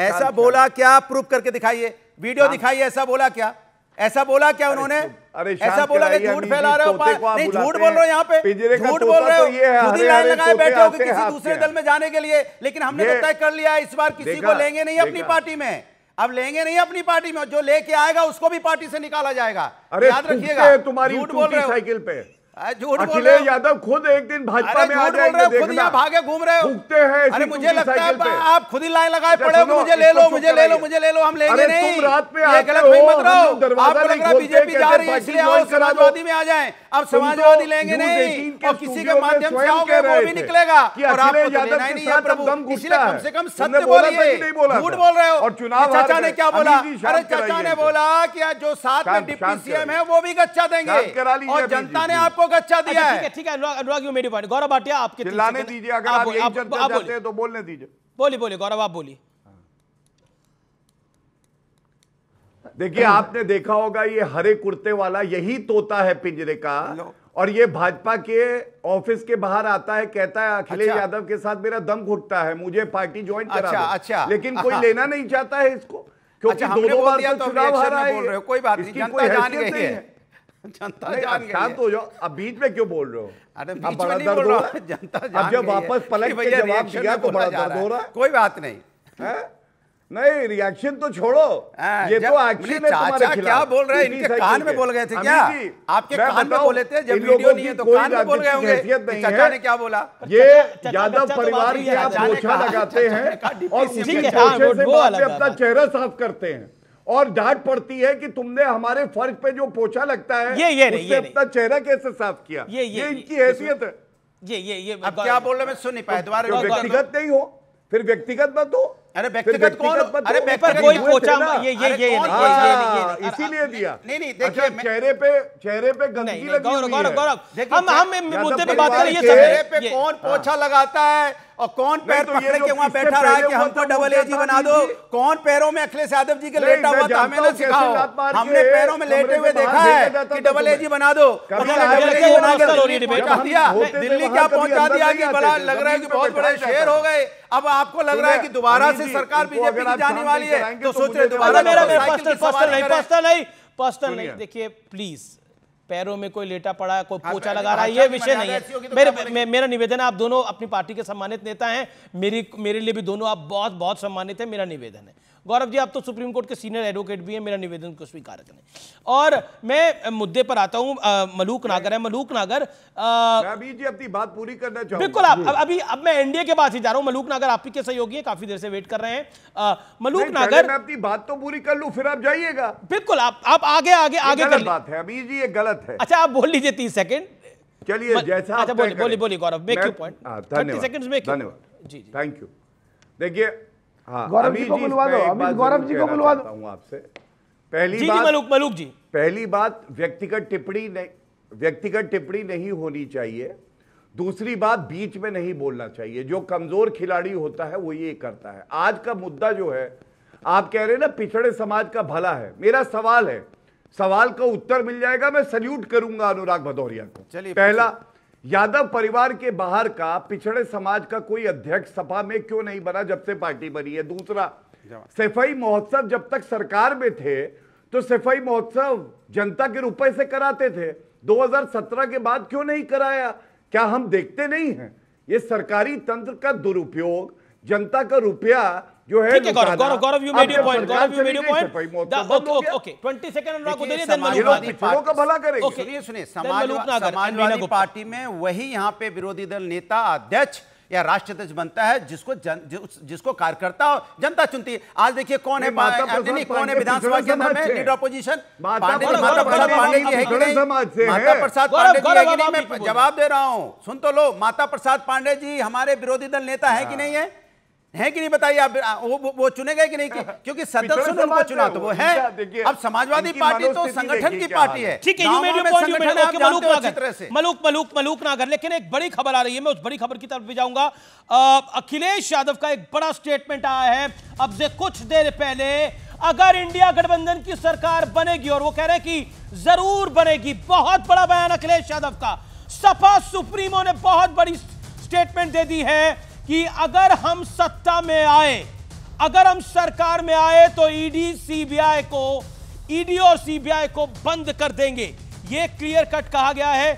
ऐसा बोला क्या प्रूफ करके दिखाइए वीडियो दिखाइए ऐसा बोला क्या ऐसा बोला क्या उन्होंने अरे ऐसा बोला कि झूठ फैला रहे हो नहीं झूठ बोल रहे हो यहाँ पे झूठ बोल रहे तो हो खुद ही लाइन लगाए बैठे हो किसी दूसरे दल में जाने के लिए लेकिन हमने तो तय कर लिया इस बार किसी को लेंगे नहीं अपनी पार्टी में अब लेंगे नहीं अपनी पार्टी में जो लेके आएगा उसको भी पार्टी से निकाला जाएगा याद रखिएगा तुम्हारी झूठ बोल रहे हो साइकिल पे अखिलेश यादव खुद एक दिन भाजपा में आ जाएंगे खुद यहाँ भागे घूम रहे हो उगते हैं अरे मुझे लगता है आप खुद ही लाइन लगाए अच्छा पड़े हो मुझे ले लो मुझे ले लो मुझे ले लो हम लेंगे नहीं रात में आ गलत नहीं मत रहो आप लग रहा बीजेपी जा रही है इसलिए आओ समाजवादी में आ जाए अब तो समाजवादी लेंगे नहीं और किसी के माध्यम से आओगे वो भी निकलेगा और आप तो लेना ही नहीं है प्रभु इसलिए कम से कम सत्य बोलिए झूठ बोल रहे हो और चुनाव अच्छा, चाचा ने क्या बोला अरे चाचा ने बोला कि जो साथ में डिप्टी सीएम है वो भी गच्चा देंगे और जनता ने आपको आपको कच्चा दिया अच्छा, है ठीक है अनुराग यू मेरी पॉइंट गौरव भाटिया आपके चिल्लाने दीजिए अगर आप यही चर्चा चाहते हैं तो बोलने दीजिए बोलिए बोलिए गौरव आप बोलिए देखिए आपने देखा होगा ये हरे कुर्ते वाला यही तोता है पिंजरे का और ये भाजपा के ऑफिस के बाहर आता है कहता है अखिलेश अच्छा। यादव के साथ मेरा दम घुटता है मुझे पार्टी ज्वाइन करा अच्छा, अच्छा, लेकिन कोई हाँ। लेना नहीं चाहता है इसको क्योंकि अच्छा, दो दो बार तो, तो चुनाव हारा है कोई बात नहीं जनता जान गई है जनता जान गई तो जो अब बीच में क्यों बोल रहे हो अरे बीच में नहीं बोल रहा जनता जान अब जब वापस पलट के जवाब दिया तो बड़ा दर्द हो रहा कोई बात नहीं नहीं रिएक्शन तो छोड़ो ये तो एक्चुअली में तुम्हारे खिलाफ क्या बोल रहे हैं इनके तो कान में बोल गए थे क्या आपके कान में बोले थे जब वीडियो नहीं है तो कान में बोल गए होंगे चाचा ने क्या बोला ये यादव परिवार की आप पोछा लगाते हैं और उसी पोछे से अपना चेहरा साफ करते हैं और डांट पड़ती है कि तुमने हमारे फर्ज पे जो पोछा लगता है ये ये उससे अपना चेहरा कैसे साफ किया ये ये, ये इनकी हैसियत है ये ये ये अब क्या बोल रहे मैं सुन नहीं पाया दोबारा व्यक्तिगत नहीं हो फिर व्यक्तिगत मत हो अरे व्यक्तिगत कौन अरे पेपर तो कोई पोचा ये ये ये इसीलिए दिया नहीं नहीं अच्छा, देखिए चेहरे पे चेहरे पे गंदगी लगी गौरव गौरव गौरव हम हम तो मुद्दे पे बात रहे हैं चेहरे पे कौन पोछा लगाता है और कौन पैर तो पकड़ के वहां बैठा रहा है कि हमको डबल एजी बना दो कौन पैरों में अखिलेश यादव जी के लेटा हुआ था हमें सिखाओ हमने पैरों में लेटे हुए देखा है कि डबल एजी बना दो दिल्ली क्या पहुंचा दिया कि बड़ा लग रहा है कि बहुत बड़े शहर हो गए अब आपको लग रहा है कि दोबारा से से सरकार बीजेपी की जाने वाली है तो, तो सोच रहे दोबारा मेरा पर्सनल पर्सनल नहीं पर्सनल नहीं पर्सनल नहीं देखिए प्लीज पैरों में कोई लेटा पड़ा है कोई हाँ, पोछा लगा रहा है ये विषय नहीं है तो मेरे मे, मेरा निवेदन है आप दोनों अपनी पार्टी के सम्मानित नेता हैं मेरी मेरे लिए भी दोनों आप बहुत बहुत सम्मानित हैं मेरा निवेदन है गौरव जी आप तो सुप्रीम कोर्ट के सीनियर एडवोकेट भी हैं मेरा निवेदन को स्वीकार करें और मैं मुद्दे पर आता हूँ मलूक नागर है मलूक नागर अभी जी अपनी बात पूरी करना चाहूँ बिल्कुल आप अभी अब मैं एनडीए के पास ही जा रहा हूँ मलूक नागर आप ही के सहयोगी है काफी देर से वेट कर रहे हैं मलूक नागर मैं अपनी बात तो पूरी कर लू फिर आप जाइएगा बिल्कुल आप आगे आगे आगे गलत बात है अभी जी ये गलत है अच्छा आप बोल लीजिए तीस सेकेंड चलिए जैसा अच्छा बोली बोली Gaurav make you point thirty seconds you धन्यवाद जी थैंक यू देखिए हाँ, गौरव जी को बुलवा दो गौरव जी को बुलवा दो आपसे पहली जी बात मलुक मलुक जी पहली बात व्यक्तिगत टिप्पणी व्यक्तिगत टिप्पणी नहीं होनी चाहिए दूसरी बात बीच में नहीं बोलना चाहिए जो कमजोर खिलाड़ी होता है वो ये करता है आज का मुद्दा जो है आप कह रहे हैं ना पिछड़े समाज का भला है मेरा सवाल है सवाल का उत्तर मिल जाएगा मैं सल्यूट करूंगा अनुराग भदौरिया को चलिए पहला यादव परिवार के बाहर का पिछड़े समाज का कोई अध्यक्ष सपा में क्यों नहीं बना जब से पार्टी बनी है दूसरा सफाई महोत्सव जब तक सरकार में थे तो सफाई महोत्सव जनता के रुपए से कराते थे 2017 के बाद क्यों नहीं कराया क्या हम देखते नहीं हैं ये सरकारी तंत्र का दुरुपयोग जनता का रुपया जो है ठीक है Gaurav Gaurav you made your point Gaurav you made your point okay okay 20 second Anurag को का भला करेंगे सुनिए समाजवादी पार्टी में वही यहाँ पे विरोधी दल नेता अध्यक्ष या राष्ट्र अध्यक्ष बनता है जिसको जन, जिसको कार्यकर्ता जनता चुनती है आज देखिए कौन है कौन है विधानसभा के अंदर में लीडर अपोजिशन माता प्रसाद पांडे जी जवाब दे रहा हूँ सुन तो लो माता प्रसाद पांडे जी हमारे विरोधी दल नेता है कि हाँ। नहीं है है कि नहीं बताइए आप वो, वो, वो चुने गए कि नहीं कि, क्योंकि सदस्यों ने उनको चुना तो वो है अब समाजवादी पार्टी तो संगठन की पार्टी है ठीक है you made your point Malook Nagar Malook Malook Malook नागर लेकिन एक बड़ी खबर आ रही है मैं उस बड़ी खबर की तरफ भी जाऊंगा अखिलेश यादव का एक बड़ा स्टेटमेंट आया है अब से कुछ देर पहले अगर इंडिया गठबंधन की सरकार बनेगी और वो कह रहे हैं कि जरूर बनेगी बहुत बड़ा बयान अखिलेश यादव का सपा सुप्रीमो ने बहुत बड़ी स्टेटमेंट दे दी है कि अगर हम सत्ता में आए अगर हम सरकार में आए तो ईडी e सीबीआई को ईडी e और सीबीआई को बंद कर देंगे यह क्लियर कट कहा गया है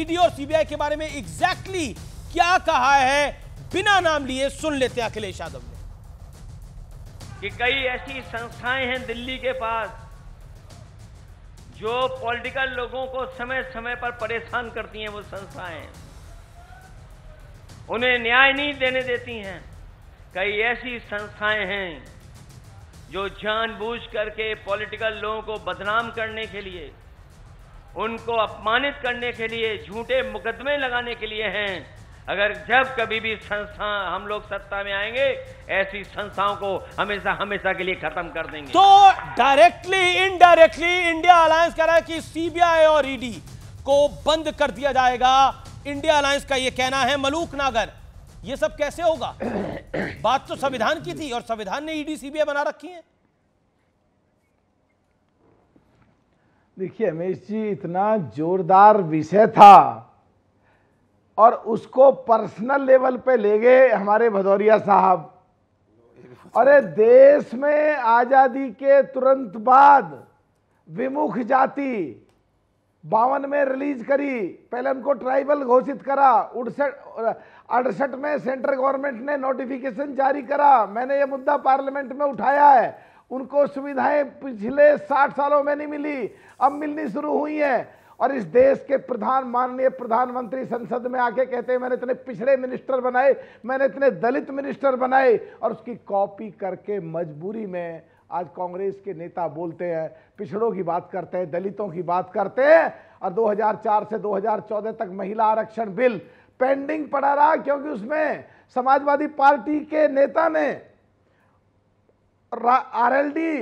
ईडी e और सीबीआई के बारे में एग्जैक्टली exactly क्या कहा है बिना नाम लिए सुन लेते हैं अखिलेश यादव ने कि कई ऐसी संस्थाएं हैं दिल्ली के पास जो पॉलिटिकल लोगों को समय समय पर परेशान करती हैं वो संस्थाएं उन्हें न्याय नहीं देने देती हैं कई ऐसी संस्थाएं हैं जो जानबूझ करके पॉलिटिकल लोगों को बदनाम करने के लिए उनको अपमानित करने के लिए झूठे मुकदमे लगाने के लिए हैं अगर जब कभी भी संस्था हम लोग सत्ता में आएंगे ऐसी संस्थाओं को हमेशा हमेशा के लिए खत्म कर देंगे तो डायरेक्टली इनडायरेक्टली इंडिया अलायंस कह रहा है कि सीबीआई और ईडी e को बंद कर दिया जाएगा इंडिया अलायंस का यह कहना है मलूक नागर यह सब कैसे होगा बात तो संविधान की थी और संविधान ने ईडी सीबीआई बना रखी है देखिए अमेश जी इतना जोरदार विषय था और उसको पर्सनल लेवल पे ले गए हमारे भदौरिया साहब अरे देश में आज़ादी के तुरंत बाद विमुख जाति बावन में रिलीज करी पहले उनको ट्राइबल घोषित करा उड़सठ अड़सठ में सेंट्रल गवर्नमेंट ने नोटिफिकेशन जारी करा मैंने ये मुद्दा पार्लियामेंट में उठाया है उनको सुविधाएं पिछले साठ सालों में नहीं मिली अब मिलनी शुरू हुई हैं और इस देश के प्रधान माननीय प्रधानमंत्री संसद में आके कहते हैं मैंने इतने पिछड़े मिनिस्टर बनाए मैंने इतने दलित मिनिस्टर बनाए और उसकी कॉपी करके मजबूरी में आज कांग्रेस के नेता बोलते हैं पिछड़ों की बात करते हैं दलितों की बात करते हैं और 2004 से 2014 तक महिला आरक्षण बिल पेंडिंग पड़ा रहा क्योंकि उसमें समाजवादी पार्टी के नेता ने आरएलडी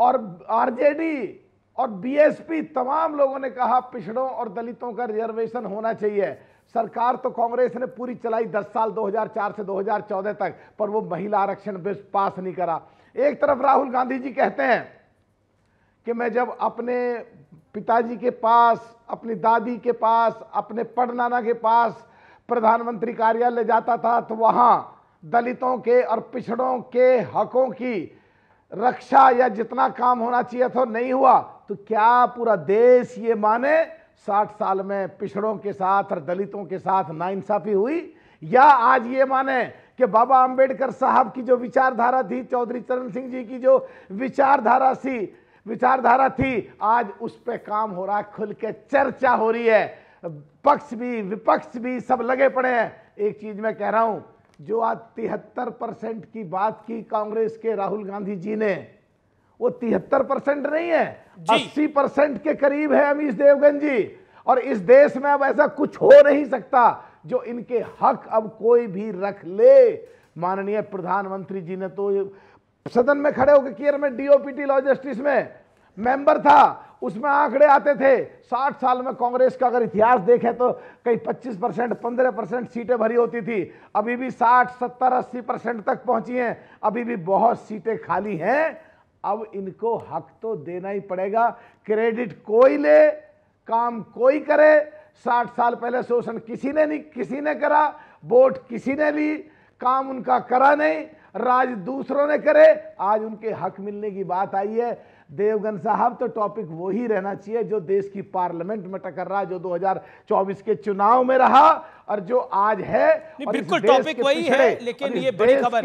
और आरजेडी और बीएसपी तमाम लोगों ने कहा पिछड़ों और दलितों का रिजर्वेशन होना चाहिए सरकार तो कांग्रेस ने पूरी चलाई 10 साल 2004 से 2014 तक पर वो महिला आरक्षण बिल पास नहीं करा एक तरफ राहुल गांधी जी कहते हैं कि मैं जब अपने पिताजी के पास अपनी दादी के पास अपने पड़नाना के पास प्रधानमंत्री कार्यालय जाता था तो वहाँ दलितों के और पिछड़ों के हकों की रक्षा या जितना काम होना चाहिए था नहीं हुआ तो क्या पूरा देश ये माने साठ साल में पिछड़ों के साथ और दलितों के साथ नाइंसाफी हुई या आज ये माने कि बाबा अंबेडकर साहब की जो विचारधारा थी चौधरी चरण सिंह जी की जो विचारधारा थी विचारधारा थी आज उस पर काम हो रहा खुल के चर्चा हो रही है पक्ष भी विपक्ष भी सब लगे पड़े हैं एक चीज मैं कह रहा हूं जो आज तिहत्तर परसेंट की बात की कांग्रेस के राहुल गांधी जी ने वो तिहत्तर परसेंट नहीं है अस्सी परसेंट के करीब है अमीश देवगन जी और इस देश में अब ऐसा कुछ हो नहीं सकता जो इनके हक अब कोई भी रख ले माननीय प्रधानमंत्री जी ने तो सदन में खड़े होकर कियर में डीओपीटी लॉ जस्टिस में मेंबर था उसमें आंकड़े आते थे 60 साल में कांग्रेस का अगर इतिहास देखें तो कई 25 परसेंट पंद्रह परसेंट सीटें भरी होती थी अभी भी 60 70 80 परसेंट तक पहुंची हैं अभी भी बहुत सीटें खाली हैं अब इनको हक तो देना ही पड़ेगा क्रेडिट कोई ले काम कोई करे साठ साल पहले शोषण किसी ने नहीं किसी ने करा वोट किसी ने ली काम उनका करा नहीं राज दूसरों ने करे आज उनके हक मिलने की बात आई है देवगन साहब तो टॉपिक वो ही रहना चाहिए जो देश की पार्लियामेंट में टकर रहा जो 2024 के चुनाव में रहा और जो आज है बिल्कुल टॉपिक वही है लेकिन ये बड़ी खबर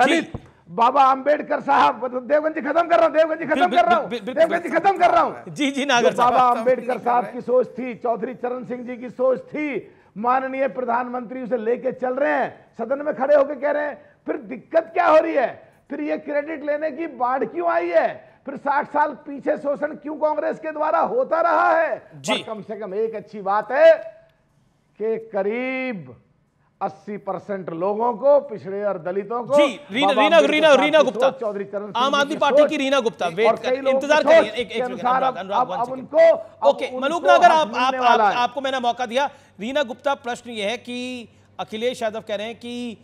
दलित बाबा अंबेडकर साहब तो देवगंज खत्म कर रहा हूँ देवगंज खत्म कर रहा हूँ देवगंज खत्म कर रहा हूँ जी जी नागर बाबा अंबेडकर साहब की सोच थी चौधरी चरण सिंह जी की सोच थी माननीय प्रधानमंत्री उसे लेके चल रहे हैं सदन में खड़े होकर कह रहे हैं फिर दिक्कत क्या हो रही है फिर ये क्रेडिट लेने की बाढ़ क्यों आई है फिर साठ साल पीछे शोषण क्यों कांग्रेस के द्वारा होता रहा है और कम से कम एक अच्छी बात है कि करीब 80 परसेंट लोगों को पिछड़े और दलितों को जी रीना रीना रीना रीना गुप्ता चौधरी चरण आम आदमी पार्टी की रीना गुप्ता वेट कर इंतजार करिए एक एक मिनट उनको ओके मलूक नगर आप आप, आप आपको मैंने मौका दिया रीना गुप्ता प्रश्न ये है कि अखिलेश यादव कह रहे हैं कि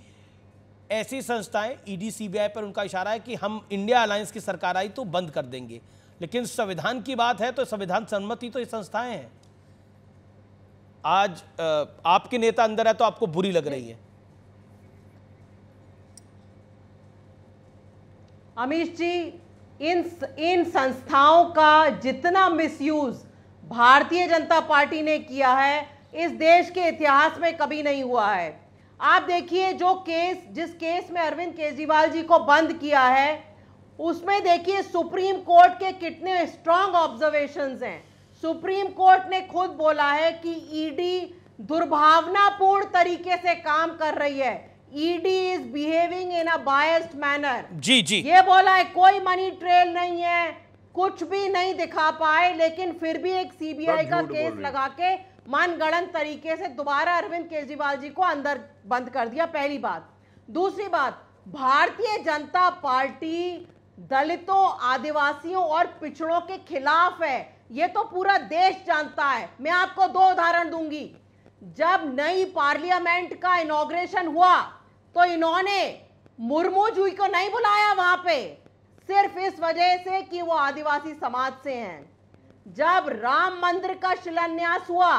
ऐसी संस्थाएं ईडी e सीबीआई पर उनका इशारा है कि हम इंडिया अलायंस की सरकार आई तो बंद कर देंगे लेकिन संविधान की बात है तो संविधान सम्मति तो ये संस्थाएं हैं आज आपके नेता अंदर है तो आपको बुरी लग रही है अमीश जी इन इन संस्थाओं का जितना मिसयूज भारतीय जनता पार्टी ने किया है इस देश के इतिहास में कभी नहीं हुआ है आप देखिए जो केस जिस केस में अरविंद केजरीवाल जी को बंद किया है उसमें देखिए सुप्रीम कोर्ट के कितने स्ट्रांग ऑब्जर्वेशंस हैं सुप्रीम कोर्ट ने खुद बोला है कि ईडी दुर्भावनापूर्ण तरीके से काम कर रही है ED is behaving in a biased manner जी जी ये बोला है कोई मनी ट्रेल नहीं है कुछ भी नहीं दिखा पाए लेकिन फिर भी एक सीबीआई का केस लगा के मनगणन तरीके से दोबारा अरविंद केजरीवाल जी को अंदर बंद कर दिया पहली बात दूसरी बात भारतीय जनता पार्टी दलितों आदिवासियों और पिछड़ों के खिलाफ है ये तो पूरा देश जानता है मैं आपको दो उदाहरण दूंगी जब नई पार्लियामेंट का इनोग्रेशन हुआ तो इन्होंने मुर्मू जुई को नहीं बुलाया वहां पे सिर्फ इस वजह से कि वो आदिवासी समाज से हैं जब राम मंदिर का शिलान्यास हुआ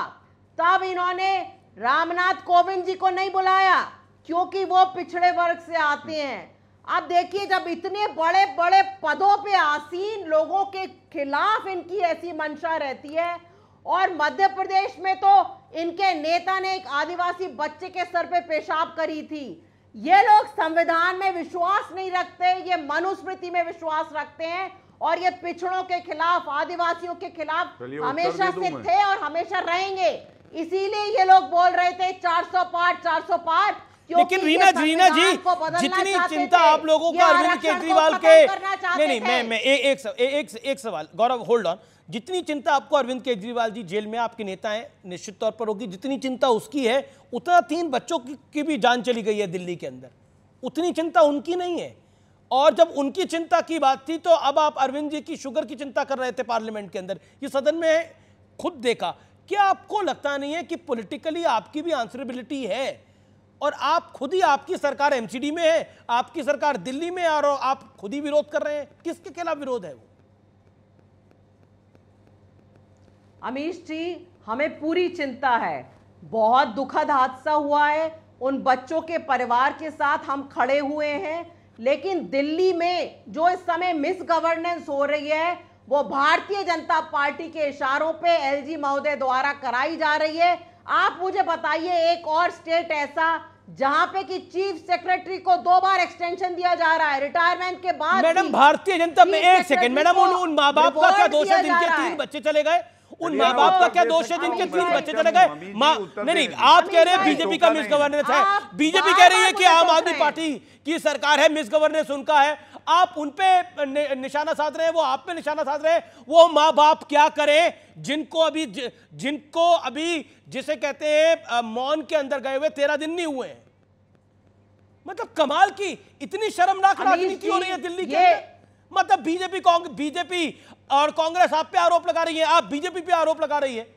तब इन्होंने रामनाथ कोविंद जी को नहीं बुलाया क्योंकि वो पिछड़े वर्ग से आते हैं आप देखिए जब इतने बड़े बड़े पदों पे आसीन लोगों के खिलाफ इनकी ऐसी मंशा रहती है और मध्य प्रदेश में तो इनके नेता ने एक आदिवासी बच्चे के सर पे पेशाब करी थी ये लोग संविधान में विश्वास नहीं रखते ये मनुस्मृति में विश्वास रखते हैं और ये पिछड़ों के खिलाफ आदिवासियों के खिलाफ हमेशा से थे और हमेशा रहेंगे इसीलिए ये लोग बोल रहे थे 400 पार 400 पार लेकिन रीना रीना जी जितनी चिंता आप लोगों का अरविंद केजरीवाल के नहीं नहीं मैं मैं एक एक एक सवाल गौरव होल्ड ऑन जितनी चिंता आपको अरविंद केजरीवाल जी जेल में आपके नेता हैं निश्चित तौर पर होगी जितनी चिंता उसकी है उतना तीन बच्चों की, की भी जान चली गई है दिल्ली के अंदर उतनी चिंता उनकी नहीं है और जब उनकी चिंता की बात थी तो अब आप अरविंद जी की शुगर की चिंता कर रहे थे पार्लियामेंट के अंदर ये सदन में खुद देखा क्या आपको लगता नहीं है कि पॉलिटिकली आपकी भी आंसरेबिलिटी है और आप खुद ही आपकी सरकार एमसीडी में है आपकी सरकार दिल्ली में है और आप खुद ही विरोध कर रहे हैं किसके खिलाफ विरोध है वो अमीश जी हमें पूरी चिंता है बहुत दुखद हादसा हुआ है उन बच्चों के परिवार के साथ हम खड़े हुए हैं लेकिन दिल्ली में जो इस समय मिस गवर्नेंस हो रही है वो भारतीय जनता पार्टी के इशारों पे एलजी महोदय द्वारा कराई जा रही है आप मुझे बताइए एक और स्टेट ऐसा जहां पे कि चीफ सेक्रेटरी को दो बार एक्सटेंशन दिया जा रहा है रिटायरमेंट के बाद मैडम भारतीय जनता में एक सेकंड मैडम उन, उन माँ बाप का क्या दोष है जिनके तीन बच्चे चले गए उन माँ बाप का क्या दोष है जिनके तीन बच्चे चले गए नहीं नहीं आप कह रहे हैं बीजेपी का मिस गवर्नेंस है बीजेपी कह रही है कि आम आदमी पार्टी की सरकार है मिस गवर्नेंस उनका है आप उन पे निशाना साध रहे हैं वो आप पे निशाना साध रहे हैं वो माँ बाप क्या करें जिनको अभी जिनको अभी जिसे कहते हैं मौन के अंदर गए हुए तेरह दिन नहीं हुए मतलब कमाल की इतनी शर्मनाक राजनीति हो रही है दिल्ली के मतलब बीजेपी बीजेपी और कांग्रेस आप पे आरोप लगा रही है आप बीजेपी पे आरोप लगा रही है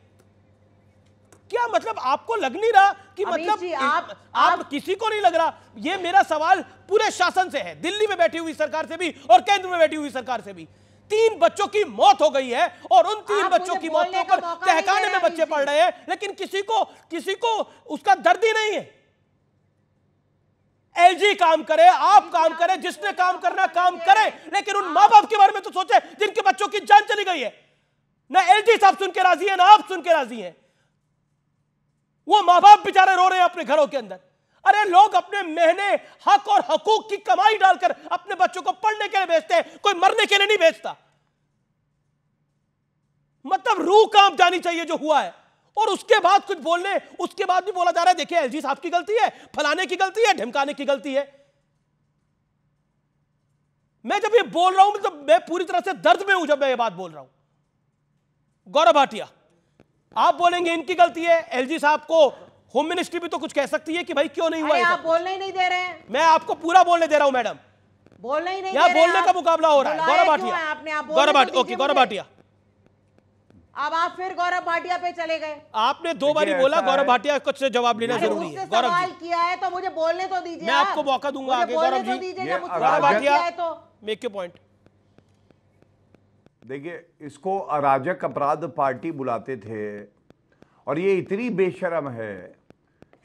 क्या मतलब आपको लग नहीं रहा कि मतलब आप, आप, आप किसी को नहीं लग रहा ये मेरा सवाल पूरे शासन से है दिल्ली में बैठी हुई सरकार से भी और केंद्र में बैठी हुई सरकार से भी तीन बच्चों की मौत हो गई है और उन तीन बच्चों की मौत होकर तहकाने में बच्चे पढ़ रहे हैं लेकिन किसी को किसी को उसका दर्द ही नहीं है एलजी काम करे आप काम करे जिसने काम करना काम करे लेकिन उन माँ बाप के बारे में तो सोचे जिनके बच्चों की जान चली गई है ना एलजी साहब सुन के राजी है ना आप सुन के राजी हैं वो माँ बाप बेचारे रो रहे हैं अपने घरों के अंदर अरे लोग अपने मेहने हक और हकूक की कमाई डालकर अपने बच्चों को पढ़ने के लिए भेजते हैं कोई मरने के लिए नहीं भेजता मतलब रूह कांप जानी चाहिए जो हुआ है और उसके बाद कुछ बोलने उसके बाद भी बोला जा रहा है देखिए एलजी साहब की गलती है फलाने की गलती है ढमकाने की गलती है मैं जब ये बोल रहा हूं तो मतलब मैं पूरी तरह से दर्द में हूं जब मैं ये बात बोल रहा हूं गौरव भाटिया आप बोलेंगे इनकी गलती है एलजी साहब को होम मिनिस्ट्री भी तो कुछ कह सकती है कि भाई क्यों नहीं हुआ आप बोलने ही नहीं दे रहे हैं मैं आपको पूरा बोलने दे रहा हूं मैडम बोलने ही नहीं यहाँ बोलने का मुकाबला हो रहा है गौरव भाटिया गौरव भाटिया ओके गौरव भाटिया अब आप फिर गौरव भाटिया पे चले गए आपने दो बारी बोला गौरव भाटिया कुछ से जवाब लेना जरूरी है गौरव सवाल किया है तो मुझे बोलने तो दीजिए मैं आपको मौका दूंगा आगे गौरव तो जी Gaurav Bhatia make a point देखिए इसको अराजक अपराध पार्टी बुलाते थे और ये इतनी बेशरम है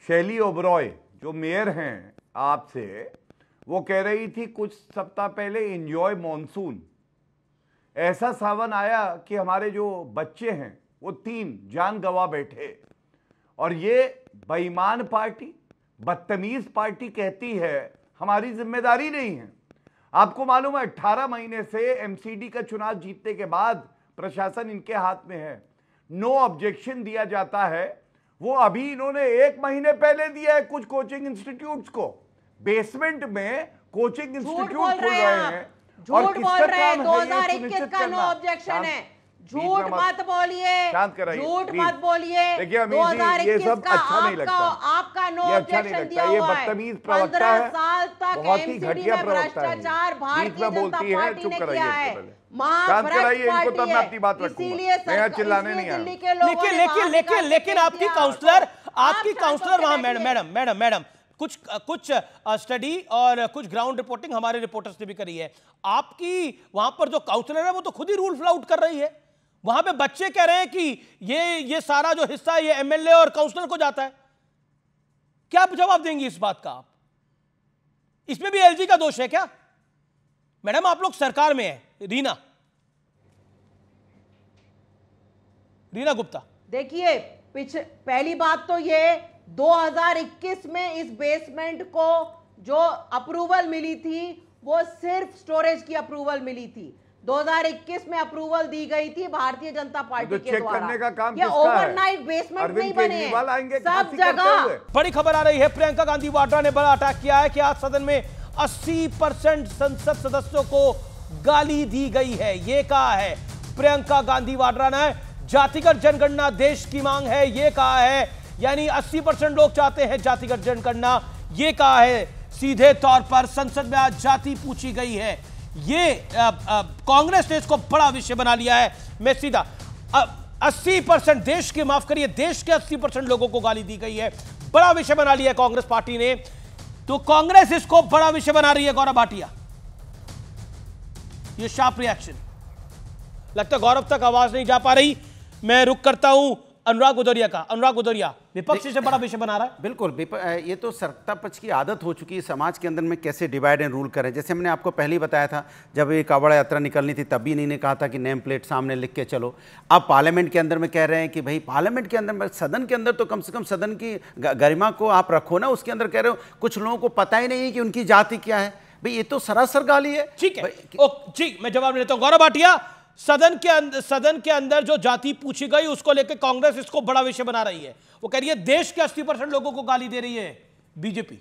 शैली ओबरॉय जो मेयर हैं आपसे वो कह रही थी कुछ सप्ताह पहले इन्जॉय मॉनसून ऐसा सावन आया कि हमारे जो बच्चे हैं वो तीन जान गवा बैठे और ये बेईमान पार्टी बदतमीज़ पार्टी कहती है हमारी जिम्मेदारी नहीं है आपको मालूम है अट्ठारह महीने से एमसीडी का चुनाव जीतने के बाद प्रशासन इनके हाथ में है नो ऑब्जेक्शन दिया जाता है वो अभी इन्होंने एक महीने पहले दिया है कुछ कोचिंग इंस्टीट्यूट्स को बेसमेंट में कोचिंग इंस्टीट्यूट खोल रहे हैं और किसका काम है इक्कीस का नो ऑब्जेक्शन है झूठ मत बोलिए शांत कराइए झूठ मत बोलिए देखिए अमीर जी ये सब अच्छा नहीं लगता आपका नो ये अच्छा नहीं लगता ये बदतमीज प्रवक्ता है साल तक बहुत ही घटिया प्रवक्ता है बीच में बोलती है चुप कराइए शांत कराइए इनको तब मैं अपनी बात रखूंगा मैं चिल्लाने नहीं आया लेकिन लेकिन लेकिन लेकिन आपकी काउंसलर आपकी काउंसलर वहां मैडम मैडम मैडम मैडम कुछ कुछ स्टडी और कुछ ग्राउंड रिपोर्टिंग हमारे रिपोर्टर्स ने भी करी है आपकी वहां पर जो काउंसलर है वो तो खुद ही रूल फ्लाउट कर रही है वहां पे बच्चे कह रहे हैं कि ये ये सारा जो हिस्सा ये एमएलए और काउंसलर को जाता है क्या जवाब देंगे इस बात का आप इसमें भी एलजी का दोष है क्या मैडम आप लोग सरकार में है रीना रीना गुप्ता देखिए पिछले पहली बात तो ये 2021 में इस बेसमेंट को जो अप्रूवल मिली थी वो सिर्फ स्टोरेज की अप्रूवल मिली थी 2021 में अप्रूवल दी गई थी भारतीय जनता तो पार्टी तो के द्वारा का काम ये ओवरनाइट बेसमेंट नहीं बने आएंगे सब जगह बड़ी खबर आ रही है प्रियंका गांधी वाड्रा ने बड़ा अटैक किया है कि आज सदन में 80 परसेंट संसद सदस्यों को गाली दी गई है ये कहा है प्रियंका गांधी वाड्रा ने जातिगत जनगणना देश की मांग है ये कहा है यानी अस्सी लोग चाहते हैं जातिगत जनगणना ये कहा है सीधे तौर पर संसद में आज जाति पूछी गई है ये कांग्रेस ने इसको बड़ा विषय बना लिया है मैं सीधा अस्सी परसेंट देश के माफ करिए देश के अस्सी परसेंट लोगों को गाली दी गई है बड़ा विषय बना लिया है कांग्रेस पार्टी ने तो कांग्रेस इसको बड़ा विषय बना रही है गौरव भाटिया ये शार्प रिएक्शन लगता गौरव तक आवाज नहीं जा पा रही मैं रुक करता हूं अनुराग गुदौरिया का अनुराग गुदौरिया विपक्ष इसे बड़ा विषय बना रहा है बिल्कुल ये तो सत्ता पक्ष की आदत हो चुकी है समाज के अंदर में कैसे डिवाइड एंड रूल करें जैसे हमने आपको पहले ही बताया था जब ये कावड़ा यात्रा निकलनी थी तब भी इन्हीं ने कहा था कि नेम प्लेट सामने लिख के चलो अब पार्लियामेंट के अंदर में कह रहे हैं कि भाई पार्लियामेंट के अंदर में सदन के अंदर तो कम से कम सदन की गरिमा को आप रखो ना उसके अंदर कह रहे हो कुछ लोगों को पता ही नहीं कि उनकी जाति क्या है भाई ये तो सरासर गाली है ठीक है जी मैं जवाब लेता हूँ गौरव भाटिया सदन के अंदर सदन के अंदर जो जाति पूछी गई उसको लेकर कांग्रेस इसको बड़ा विषय बना रही है वो कह रही है देश के 80 परसेंट लोगों को गाली दे रही है बीजेपी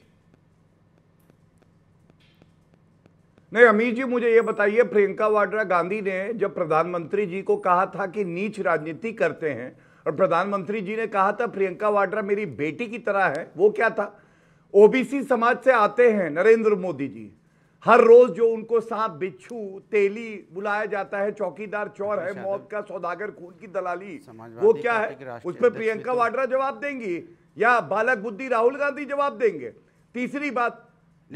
नहीं अमीर जी मुझे ये बताइए प्रियंका वाड्रा गांधी ने जब प्रधानमंत्री जी को कहा था कि नीच राजनीति करते हैं और प्रधानमंत्री जी ने कहा था प्रियंका वाड्रा मेरी बेटी की तरह है वो क्या था ओबीसी समाज से आते हैं नरेंद्र मोदी जी हर रोज जो उनको सांप बिच्छू तेली बुलाया जाता है चौकीदार चौर है मौत का सौदागर खून की दलाली वो क्या है उस पर प्रियंका तो- वाड्रा जवाब देंगी या बालक बुद्धि राहुल गांधी जवाब देंगे तीसरी बात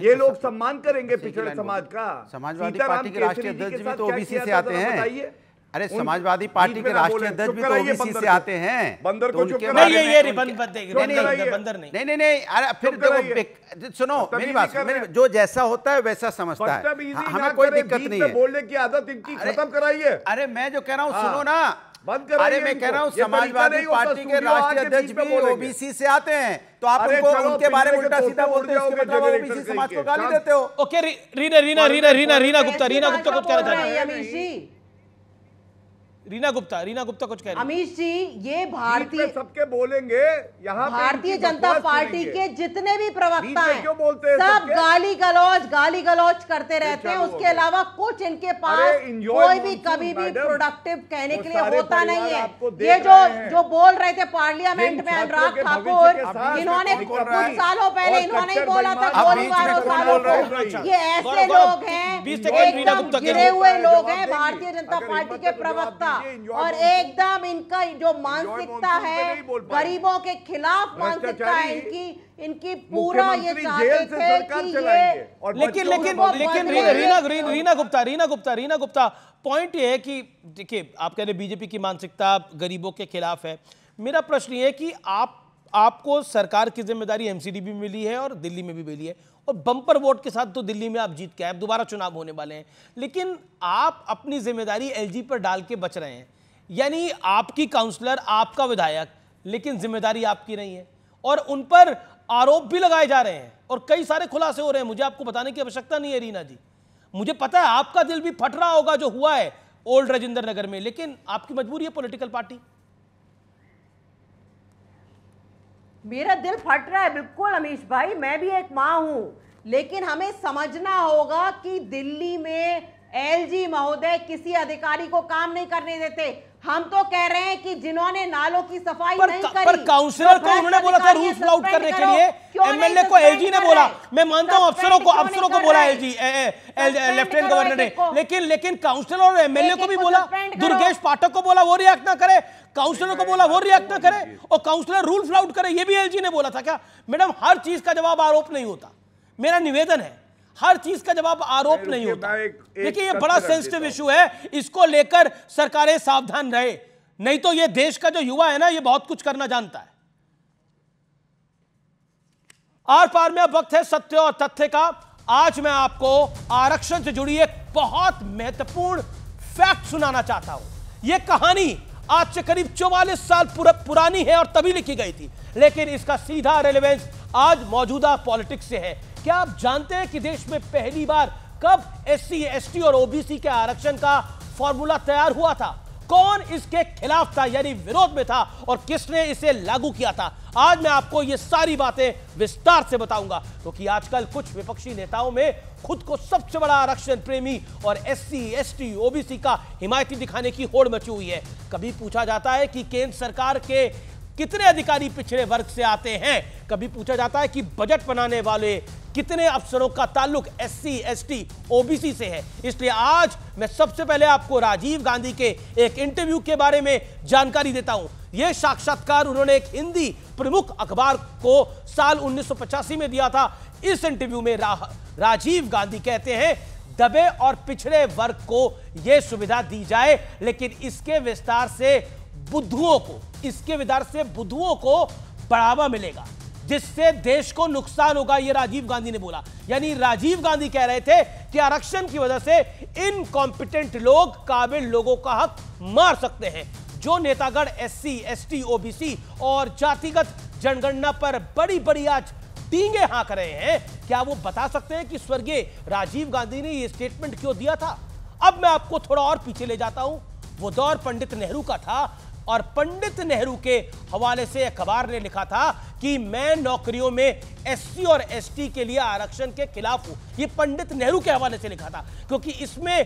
ये तो लोग सम्मान करेंगे पिछड़े समाज का समाजवादी पार्टी के राष्ट्रीय अध्यक्ष भी तो ओबीसी से आते हैं अरे समाजवादी पार्टी के राष्ट्रीय अध्यक्ष भी तो ओबीसी से आते हैं बंदर को तो चुप नहीं ये ये नहीं नहीं बंदर नहीं नहीं नहीं अरे फिर देखो सुनो मेरी बात जो जैसा होता है वैसा समझता है हमें कोई दिक्कत नहीं है बोलने की आदत इनकी खत्म कराइए अरे मैं जो कह रहा हूँ हाँ। सुनो ना बंद कर अरे मैं कह रहा हूँ समाजवादी पार्टी के राष्ट्रीय अध्यक्ष भी ओबीसी से आते हैं तो आप उनको उनके बारे में उल्टा सीधा बोलते हो इसके मतलब ओबीसी समाज को गाली देते हो ओके रीना रीना रीना रीना रीना गुप्ता रीना गुप्ता कुछ कह रहा था रीना गुप्ता रीना गुप्ता कुछ कह रही अमीश जी ये भारतीय सबके बोलेंगे यहाँ भारतीय जनता पार्टी के जितने भी प्रवक्ता हैं क्यों बोलते हैं सब गाली गलौज गाली गलौज करते रहते हैं उसके अलावा कुछ इनके पास कोई भी कभी भी प्रोडक्टिव कहने के लिए होता नहीं है ये जो जो बोल रहे थे पार्लियामेंट में अनुराग ठाकुर इन्होंने कुछ सालों पहले इन्होंने बोला था तो अच्छा। ये ऐसे लोग हैं गिरे हुए लोग हैं भारतीय जनता पार्टी के प्रवक्ता और एकदम इनका जो मानसिकता है गरीबों के खिलाफ मानसिकता है इनकी इनकी पूरा ये चाहते थे लेकिन लेकिन लेकिन रीना रीना गुप्ता रीना गुप्ता रीना गुप्ता पॉइंट ये है कि देखिए आप कह रहे बीजेपी की मानसिकता गरीबों के खिलाफ है मेरा प्रश्न ये है कि आप आपको सरकार की जिम्मेदारी एमसीडी भी मिली है और दिल्ली में भी मिली है और बम्पर वोट के साथ तो दिल्ली में आप जीत के आए दोबारा चुनाव होने वाले हैं लेकिन आप अपनी जिम्मेदारी एलजी पर डाल के बच रहे हैं यानी आपकी काउंसलर आपका विधायक लेकिन जिम्मेदारी आपकी नहीं है और उन पर आरोप भी लगाए जा रहे हैं और कई सारे खुलासे हो रहे हैं मुझे आपको बताने की आवश्यकता नहीं है रीना जी मुझे पता है आपका दिल भी फट रहा होगा जो हुआ है ओल्ड राजेंद्र नगर में लेकिन आपकी मजबूरी है पॉलिटिकल पार्टी मेरा दिल फट रहा है बिल्कुल अमीश भाई मैं भी एक माँ हूँ लेकिन हमें समझना होगा कि दिल्ली में एलजी महोदय किसी अधिकारी को काम नहीं करने देते हम तो कह रहे हैं कि जिन्होंने नालों की सफाई पर, नहीं करी पर काउंसलर तो को उन्होंने बोला था रूल आउट करने के लिए एमएलए को एलजी ने बोला मैं मानता हूं अफसरों को अफसरों को बोला एलजी लेफ्टिनेंट गवर्नर ने लेकिन लेकिन काउंसलर और एमएलए को भी बोला दुर्गेश पाठक को बोला वो रिएक्ट ना करे काउंसलर को बोला वो रिएक्ट ना करे और काउंसलर रूल फ्लाउट करे ये भी एलजी ने बोला था क्या मैडम हर चीज का जवाब आरोप नहीं होता मेरा निवेदन है हर चीज का जवाब आरोप नहीं होता देखिए ये बड़ा सेंसिटिव इशू है इसको लेकर सरकारें सावधान रहे नहीं तो ये देश का जो युवा है ना ये बहुत कुछ करना जानता है आर पार में अब वक्त है सत्य और तथ्य का आज मैं आपको आरक्षण से जुड़ी एक बहुत महत्वपूर्ण फैक्ट सुनाना चाहता हूं यह कहानी आज से करीब चौवालीस साल पुर, पुरानी है और तभी लिखी गई थी लेकिन इसका सीधा रेलिवेंस आज मौजूदा पॉलिटिक्स से है क्या आप जानते हैं कि देश में पहली बार कब एससी, एसटी और ओबीसी के आरक्षण का फॉर्मूला तैयार हुआ था कौन इसके खिलाफ था यानी विरोध में था और किसने इसे लागू किया था आज मैं आपको ये सारी बातें विस्तार से बताऊंगा क्योंकि तो आजकल कुछ विपक्षी नेताओं में खुद को सबसे बड़ा आरक्षण प्रेमी और एससी, एसटी, ओबीसी का हिमायती दिखाने की होड़ मची हुई है कभी पूछा जाता है कि केंद्र सरकार के कितने अधिकारी पिछड़े वर्ग से आते हैं कभी पूछा जाता है कि बजट बनाने वाले कितने अफसरों का ताल्लुक एससी, एसटी, ओबीसी से है इसलिए आज मैं सबसे पहले आपको राजीव गांधी के एक इंटरव्यू के बारे में जानकारी देता हूं यह साक्षात्कार उन्होंने एक हिंदी प्रमुख अखबार को साल उन्नीस में दिया था इस इंटरव्यू में रा, राजीव गांधी कहते हैं दबे और पिछड़े वर्ग को यह सुविधा दी जाए लेकिन इसके विस्तार से बुद्धुओं को इसके विदार से बुद्धुओं को बढ़ावा मिलेगा जिससे देश को नुकसान होगा ये राजीव गांधी ने बोला यानी राजीव गांधी कह रहे थे कि आरक्षण की वजह से इनकॉम्पिटेंट लोग काबिल लोगों का हक मार सकते हैं जो नेतागढ़ एससी, एसटी, ओबीसी और जातिगत जनगणना पर बड़ी बड़ी आज टींगे हाँक रहे हैं क्या वो बता सकते हैं कि स्वर्गीय राजीव गांधी ने यह स्टेटमेंट क्यों दिया था अब मैं आपको थोड़ा और पीछे ले जाता हूं वो दौर पंडित नेहरू का था और पंडित नेहरू के हवाले से अखबार ने लिखा था कि मैं नौकरियों में एससी और एसटी के लिए आरक्षण के खिलाफ हूं ये पंडित नेहरू के हवाले से लिखा था क्योंकि इसमें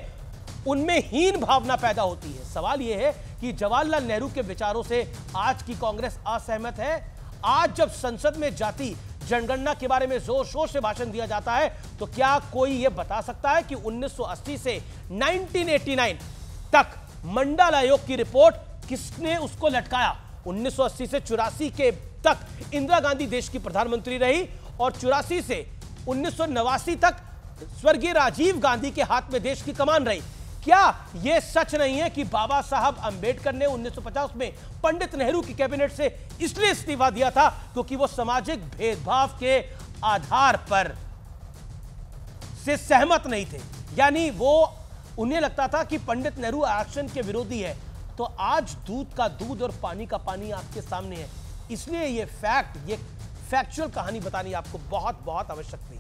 उनमें हीन भावना पैदा होती है सवाल यह है कि जवाहरलाल नेहरू के विचारों से आज की कांग्रेस असहमत है आज जब संसद में जाती जनगणना के बारे में जोर शोर से भाषण दिया जाता है तो क्या कोई यह बता सकता है कि 1980 से 1989 तक मंडल आयोग की रिपोर्ट किसने उसको लटकाया 1980 से चौरासी के तक इंदिरा गांधी देश की प्रधानमंत्री रही और चौरासी से उन्नीस तक स्वर्गीय राजीव गांधी के हाथ में देश की कमान रही क्या यह सच नहीं है कि बाबा साहब अंबेडकर ने 1950 में पंडित नेहरू की कैबिनेट से इसलिए इस्तीफा दिया था क्योंकि वो सामाजिक भेदभाव के आधार पर से सहमत नहीं थे यानी वो उन्हें लगता था कि पंडित नेहरू आरक्षण के विरोधी है तो आज दूध का दूध और पानी का पानी आपके सामने है इसलिए ये फैक्ट ये फैक्चुअल कहानी बतानी आपको बहुत बहुत आवश्यक थी